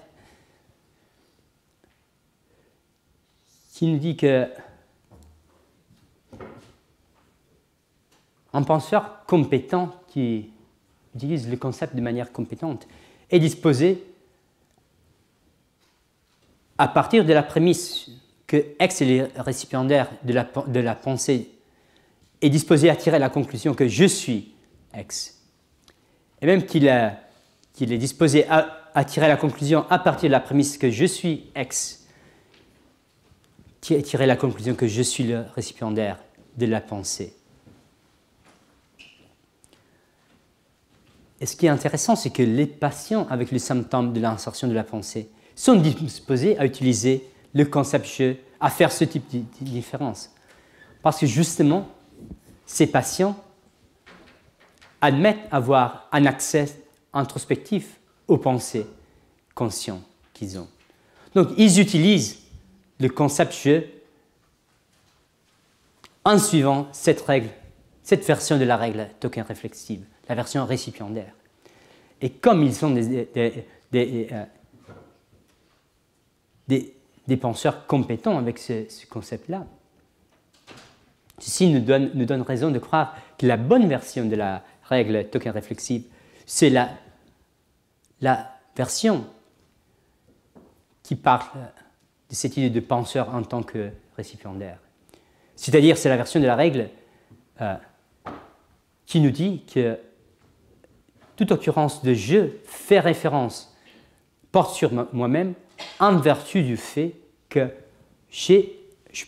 qui nous dit que un penseur compétent qui utilise le concept de manière compétente est disposé à partir de la prémisse que X est le récipiendaire de la, de la pensée est disposé à tirer la conclusion que je suis et même qu'il est disposé à, tirer la conclusion à partir de la prémisse que je suis X, tirer la conclusion que je suis le récipiendaire de la pensée. Et ce qui est intéressant, c'est que les patients avec le symptôme de l'insertion de la pensée sont disposés à utiliser le concept à faire ce type de différence. Parce que justement, ces patients admettent avoir un accès introspectif aux pensées conscientes qu'ils ont. Donc ils utilisent le conceptuel en suivant cette règle, cette version de la règle token réflexive, la version récipiendaire. Et comme ils sont des, euh, penseurs compétents avec ce, concept-là, ceci nous donne raison de croire que la bonne version de la règle token réflexive, c'est la, version qui parle de cette idée de penseur en tant que récipiendaire. C'est-à-dire, c'est la version de la règle euh, qui nous dit que toute occurrence de je fait référence, porte sur moi-même, en vertu du fait que je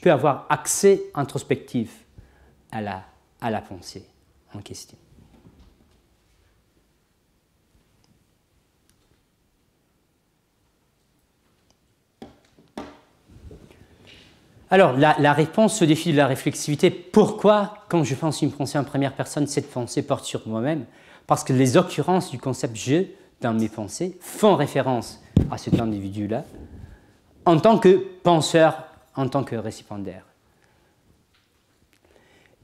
peux avoir accès introspectif à la pensée en question. Alors, la, réponse, au défi de la réflexivité, pourquoi, quand je pense une pensée en première personne, cette pensée porte sur moi-même Parce que les occurrences du concept je dans mes pensées font référence à cet individu-là en tant que penseur, en tant que récipiendaire.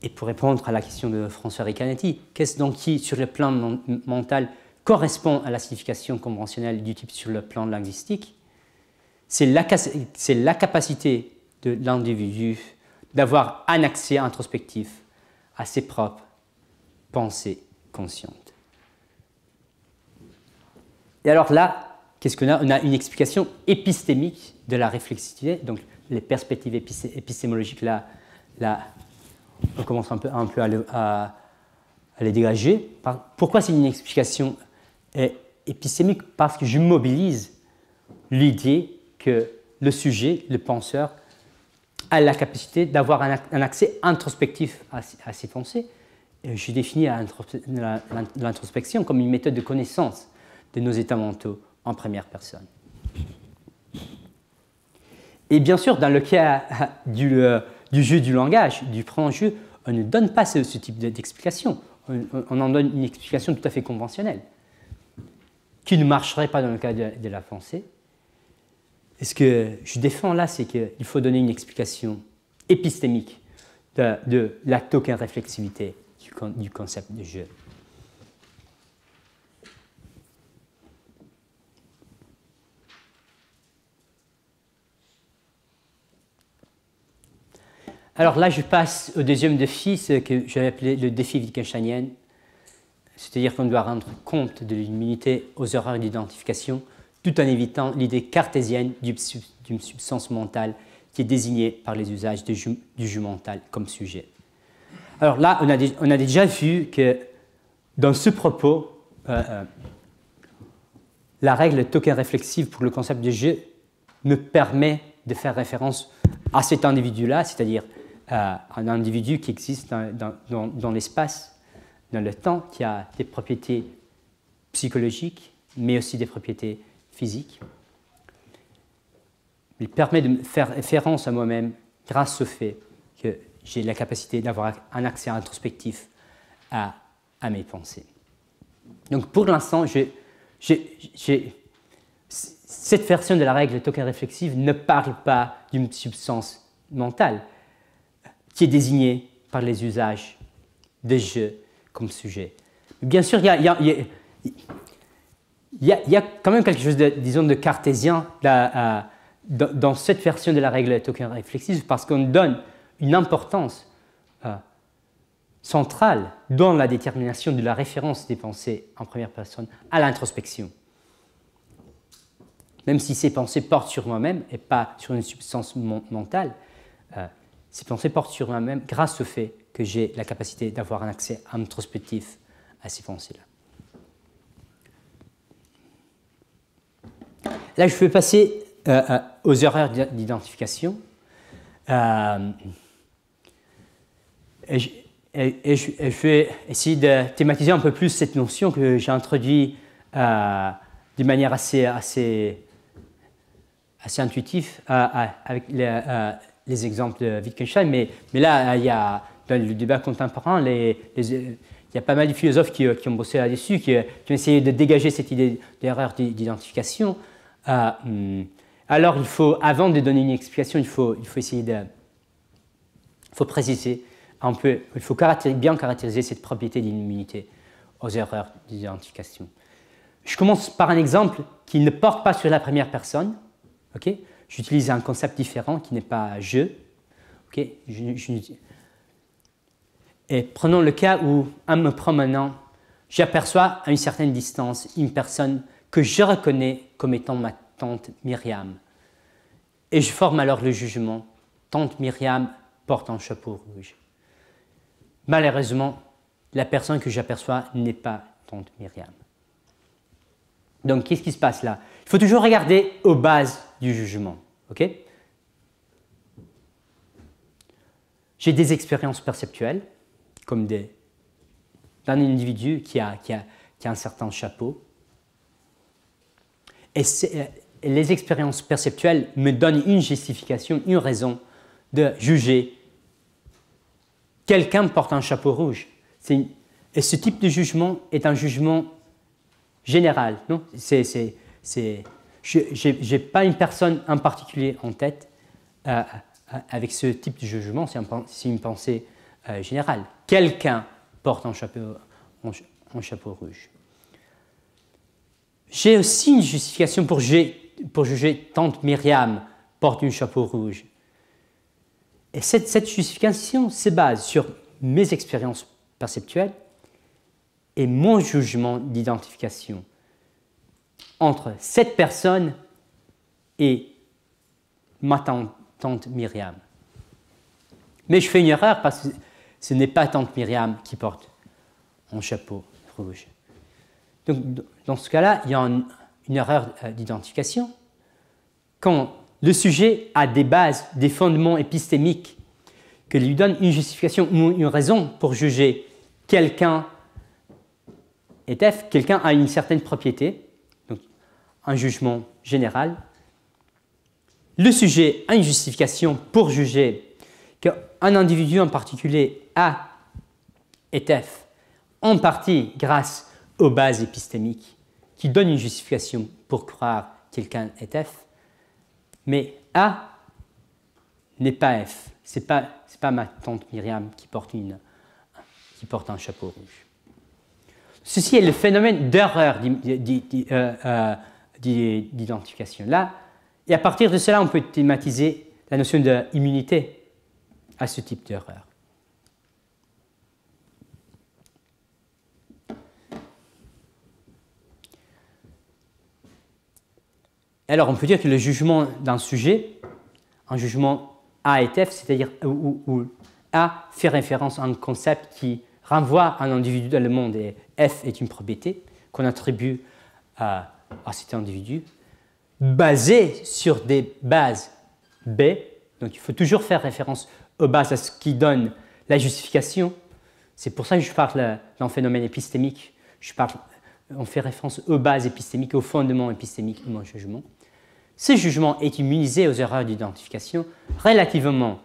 Et pour répondre à la question de François Ricanetti, qu'est-ce donc qui, sur le plan mental, correspond à la signification conventionnelle du type sur le plan linguistique C'est la capacité de l'individu d'avoir un accès introspectif à ses propres pensées conscientes. Et alors là, qu'est-ce qu'on a On a une explication épistémique de la réflexivité, donc les perspectives épistémologiques là, là on commence un peu, un peu à, à, les dégager. Pourquoi c'est une explication euh, épistémique Parce que je mobilise l'idée que le sujet, le penseur, a la capacité d'avoir un, accès introspectif à, ses pensées. J'ai défini l'introspection comme une méthode de connaissance de nos états mentaux en première personne. Et bien sûr, dans le cas euh, du, jeu du langage, du franc jeu on ne donne pas ce, type d'explication. On, en donne une explication tout à fait conventionnelle, qui ne marcherait pas dans le cas de, de la pensée, ce que je défends là, c'est qu'il faut donner une explication épistémique de, la token réflexivité du, concept de jeu. Alors là, je passe au deuxième défi, ce que j'avais appelé le défi Wittgensteinien, c'est-à-dire qu'on doit rendre compte de l'immunité aux erreurs d'identification tout en évitant l'idée cartésienne d'une substance mentale qui est désignée par les usages du jeu mental comme sujet. Alors là, on a, déjà vu que dans ce propos, euh, euh, la règle token réflexive pour le concept de jeu me permet de faire référence à cet individu-là, c'est-à-dire euh, un individu qui existe dans l'espace, dans le temps, qui a des propriétés psychologiques, mais aussi des propriétés physique. Il permet de faire référence à moi-même grâce au fait que j'ai la capacité d'avoir un accès introspectif à, mes pensées. Donc pour l'instant, cette version de la règle de token réflexive ne parle pas d'une substance mentale qui est désignée par les usages des jeux comme sujet. Bien sûr, il y a, il y, a quand même quelque chose, de, cartésien dans, cette version de la règle token réflexive, parce qu'on donne une importance euh, centrale dans la détermination de la référence des pensées en première personne à l'introspection. Même si ces pensées portent sur moi-même et pas sur une substance mentale, euh, ces pensées portent sur moi-même grâce au fait que j'ai la capacité d'avoir un accès introspectif à ces pensées-là. Là, je vais passer euh, euh, aux erreurs d'identification. Euh, et, je vais essayer de thématiser un peu plus cette notion que j'ai introduite euh, d'une manière assez, assez, assez intuitive avec les, exemples de Wittgenstein. Mais, là, il y a, dans le débat contemporain, il y a pas mal de philosophes qui, ont bossé là-dessus, qui, qui, ont essayé de dégager cette idée d'erreur d'identification. Hmm, alors, il faut, avant de donner une explication, il faut, essayer de faut préciser un peu, il faut bien caractériser cette propriété d'immunité aux erreurs d'identification. Je commence par un exemple qui ne porte pas sur la première personne. ok J'utilise un concept différent qui n'est pas je. je, et prenons le cas où, en me promenant, j'aperçois à une certaine distance une personne que je reconnais comme étant ma tante Myriam. Et je forme alors le jugement. Tante Myriam porte un chapeau rouge. Malheureusement, la personne que j'aperçois n'est pas tante Myriam. Donc, qu'est-ce qui se passe là Il faut toujours regarder aux bases du jugement. ok J'ai des expériences perceptuelles, comme des d'un individu qui a, qui a un certain chapeau, et euh, les expériences perceptuelles me donnent une justification, une raison de juger quelqu'un porte un chapeau rouge. Et ce type de jugement est un jugement général. Je n'ai pas une personne en particulier en tête euh, euh, avec ce type de jugement, c'est, une pensée générale. Quelqu'un porte un chapeau rouge. J'ai aussi une justification pour juger, pour tante Myriam porte un chapeau rouge. Et cette, justification se base sur mes expériences perceptuelles et mon jugement d'identification entre cette personne et ma tante, tante, Myriam. Mais je fais une erreur parce que ce n'est pas tante Myriam qui porte un chapeau rouge. Donc dans ce cas-là, il y a une, erreur euh, d'identification. Quand le sujet a des bases, des fondements épistémiques que lui donnent une justification ou une raison pour juger quelqu'un est F, quelqu'un a une certaine propriété, donc un jugement général. Le sujet a une justification pour juger qu'un individu en particulier A est F, en partie grâce aux bases épistémiques qui donne une justification pour croire quelqu'un est F, mais A n'est pas F. Ce n'est pas, pas ma tante Myriam qui porte, une, qui porte un chapeau rouge. Ceci est le phénomène d'erreur euh, euh, d'identification. Là, et à partir de cela, on peut thématiser la notion d'immunité à ce type d'erreur. Alors, on peut dire que le jugement d'un sujet, un jugement A et F, c'est-à-dire où, A fait référence à un concept qui renvoie à un individu dans le monde et F est une propriété qu'on attribue à, cet individu, basé sur des bases B, donc il faut toujours faire référence aux bases à ce qui donne la justification. C'est pour ça que je parle d'un phénomène épistémique, je parle euh, on fait référence aux bases épistémiques, aux fondements épistémiques de mon jugement. Ce jugement est immunisé aux erreurs d'identification relativement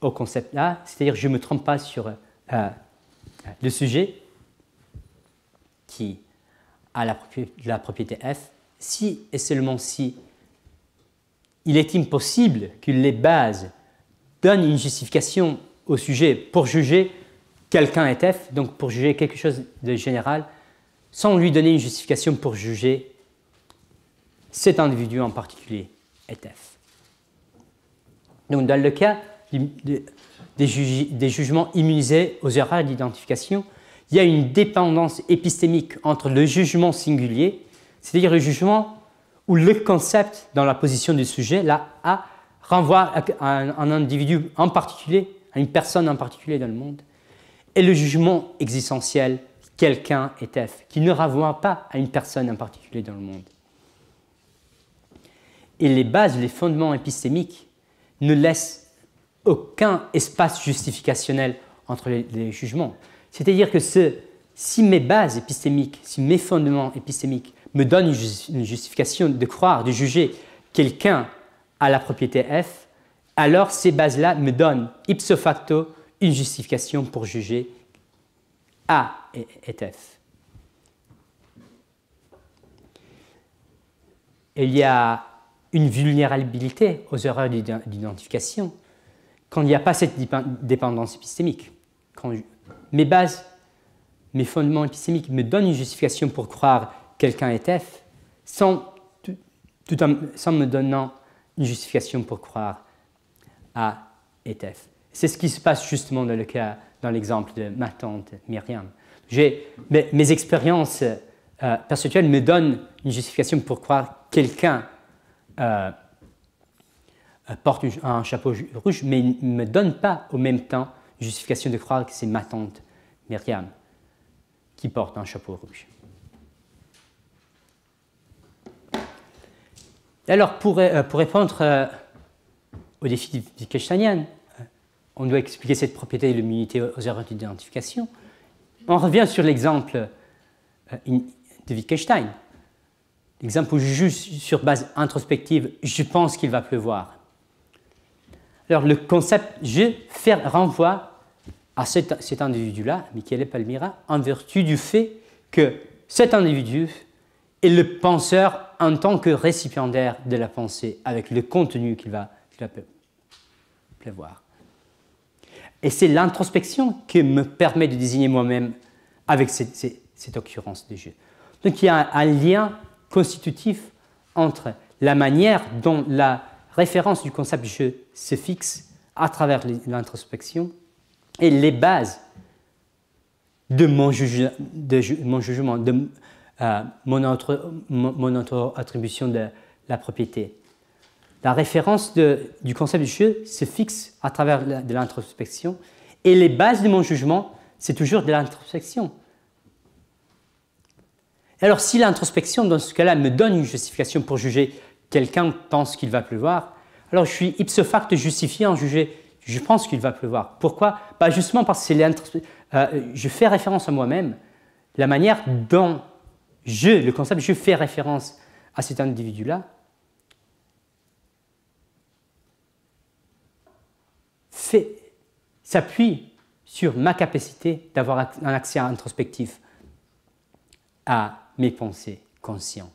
au concept A, c'est-à-dire je ne me trompe pas sur euh, euh, le sujet qui a la propriété, la propriété F, si et seulement si il est impossible que les bases donnent une justification au sujet pour juger quelqu'un est F, donc pour juger quelque chose de général, sans lui donner une justification pour juger cet individu en particulier, etf. Donc dans le cas des, jugements immunisés aux erreurs d'identification, il y a une dépendance épistémique entre le jugement singulier, c'est-à-dire le jugement où le concept dans la position du sujet, là, a, renvoie à un, un individu en particulier, à une personne en particulier dans le monde, et le jugement existentiel quelqu'un est F, qui ne renvoie pas à une personne en particulier dans le monde. Et les bases, les fondements épistémiques ne laissent aucun espace justificationnel entre les, jugements. C'est-à-dire que si mes bases épistémiques, si mes fondements épistémiques me donnent une justification de croire, de juger quelqu'un à la propriété F, alors ces bases-là me donnent ipso facto une justification pour juger a est F. Il y a une vulnérabilité aux erreurs d'identification quand il n'y a pas cette dépendance épistémique. Quand mes bases, mes fondements épistémiques me donnent une justification pour croire quelqu'un est F, sans, me donnant une justification pour croire A est F. C'est ce qui se passe justement dans le cas dans l'exemple de ma tante Myriam. Mes, expériences euh, perceptuelles me donnent une justification pour croire que quelqu'un euh, euh, porte un chapeau rouge, mais ne me donne pas au même temps une justification de croire que c'est ma tante Myriam qui porte un chapeau rouge. Alors, pour, répondre au défi du, kestanian, on doit expliquer cette propriété de l'immunité aux erreurs d'identification. On revient sur l'exemple euh, de Wittgenstein. L'exemple où, juste sur base introspective, je pense qu'il va pleuvoir. Alors, le concept je faire renvoie à cet, individu-là, Michele Palmira, en vertu du fait que cet individu est le penseur en tant que récipiendaire de la pensée, avec le contenu qu'il va pleuvoir. Et c'est l'introspection qui me permet de désigner moi-même avec cette, occurrence de jeu. Donc il y a un, lien constitutif entre la manière dont la référence du concept jeu se fixe à travers l'introspection et les bases de mon, jugement, de euh, mon, attribution de la propriété. La référence du concept du jeu se fixe à travers de l'introspection et les bases de mon jugement, c'est toujours de l'introspection. Alors si l'introspection, dans ce cas-là, me donne une justification pour juger quelqu'un pense qu'il va pleuvoir, alors je suis ipso facto justifié en juger je pense qu'il va pleuvoir. Pourquoi bah, Justement parce que euh, je fais référence à moi-même, la manière dont je, le concept, je fais référence à cet individu-là, s'appuie sur ma capacité d'avoir un accès introspectif à mes pensées conscientes.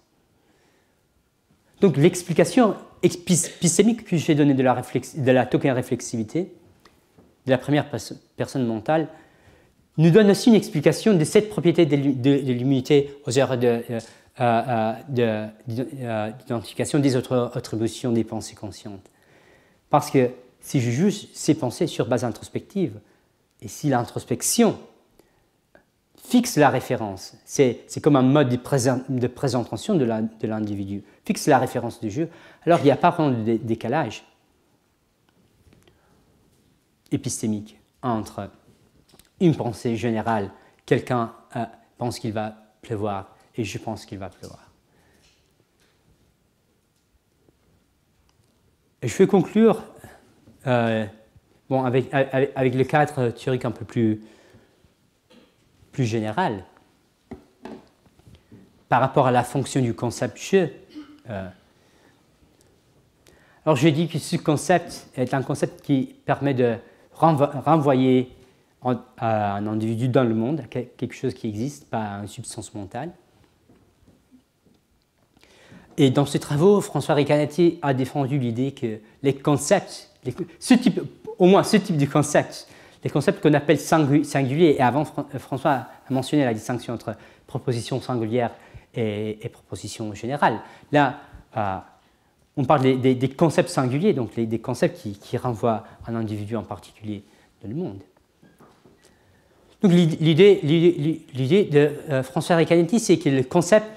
Donc l'explication épistémique que j'ai donnée de la, de la token réflexivité, de la première personne mentale, nous donne aussi une explication de cette propriété de, l'immunité aux heures euh, euh, euh, d'identification de, des autres attributions des pensées conscientes. Parce que si je juge ces pensées sur base introspective, et si l'introspection fixe la référence, c'est, comme un mode de, de présentation de, l'individu, fixe la référence du jeu, alors il n'y a pas vraiment de décalage épistémique entre une pensée générale, quelqu'un euh, pense qu'il va pleuvoir et je pense qu'il va pleuvoir. Et je vais conclure euh, bon, avec, avec, le cadre euh, théorique un peu plus, plus général, par rapport à la fonction du concept je, euh, alors je dis que ce concept est un concept qui permet de renvoyer à un individu dans le monde, quelque chose qui existe, pas une substance mentale. Et dans ses travaux, François Ricanetti a défendu l'idée que les concepts ce type, au moins ce type de concept, les concepts qu'on appelle singuliers, et avant euh, François a mentionné la distinction entre proposition singulière et, proposition générale. Là, euh, on parle des, concepts singuliers, donc des concepts qui, renvoient à un individu en particulier dans le monde. Donc l'idée de euh, François Ricanetti, c'est que les concepts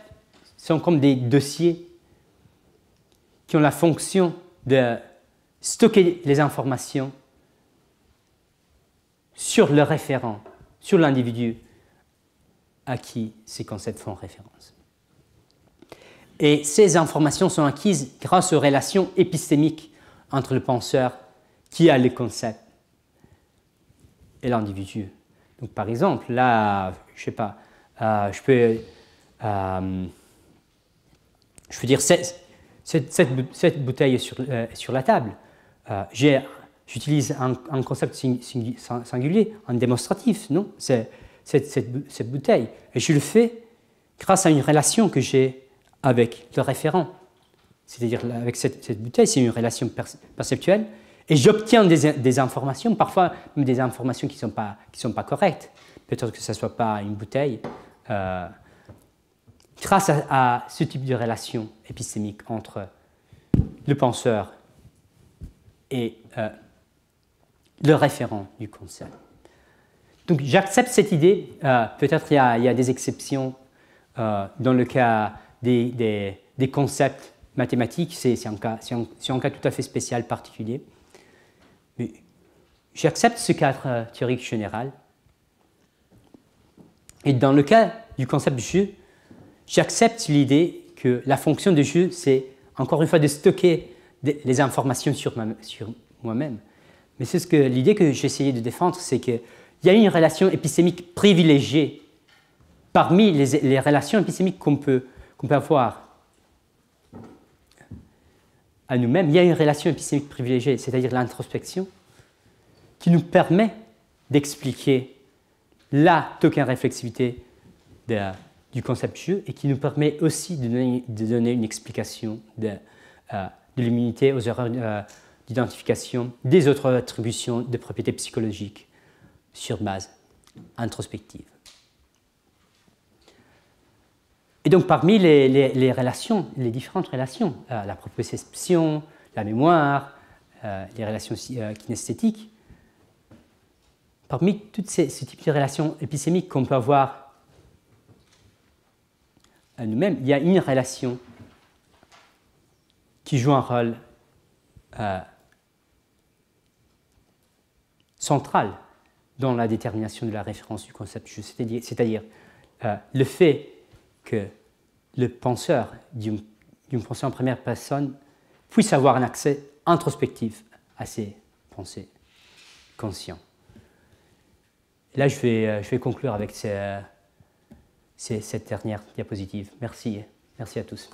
sont comme des dossiers qui ont la fonction de stocker les informations sur le référent, sur l'individu à qui ces concepts font référence. Et ces informations sont acquises grâce aux relations épistémiques entre le penseur qui a les concepts et l'individu. Donc par exemple, là, je sais pas, euh, je peux, euh, je dire cette, cette, bouteille est euh, sur la table. Euh, j'utilise un, concept singulier, un démonstratif, non cette, cette, bouteille. Et je le fais grâce à une relation que j'ai avec le référent. C'est-à-dire, avec cette, bouteille, c'est une relation perceptuelle. Et j'obtiens des, informations, parfois même des informations qui ne sont, pas, sont pas correctes. Peut-être que ce ne soit pas une bouteille. Euh, grâce à, à, ce type de relation épistémique entre le penseur et euh, le référent du concept. Donc j'accepte cette idée. Euh, peut-être il, y, a des exceptions euh, dans le cas des, des, concepts mathématiques. C'est un, cas tout à fait spécial, particulier. Mais j'accepte ce cadre théorique général. Et dans le cas du concept de jeu, j'accepte l'idée que la fonction de jeu, c'est encore une fois de stocker les informations sur, sur moi-même. Mais c'est ce que l'idée que j'essayais de défendre, c'est qu'il y a une relation épistémique privilégiée parmi les, relations épistémiques qu'on peut, qu'on peut avoir à nous-mêmes, il y a une relation épistémique privilégiée, c'est-à-dire l'introspection, qui nous permet d'expliquer la token réflexivité du concept jeu et qui nous permet aussi de donner, une explication de, euh, de l'immunité aux erreurs euh, d'identification des autres attributions de propriétés psychologiques sur base introspective. Et donc parmi les, relations, les différentes relations, euh, la proprioception, la mémoire, euh, les relations kinesthétiques, parmi tous ces, types de relations épistémiques qu'on peut avoir à nous-mêmes, il y a une relation qui joue un rôle euh, central dans la détermination de la référence du concept c'est-à-dire euh, le fait que le penseur d'une pensée en première personne puisse avoir un accès introspectif à ses pensées conscientes. Là, euh, je vais, conclure avec cette dernière diapositive. Merci. Merci à tous.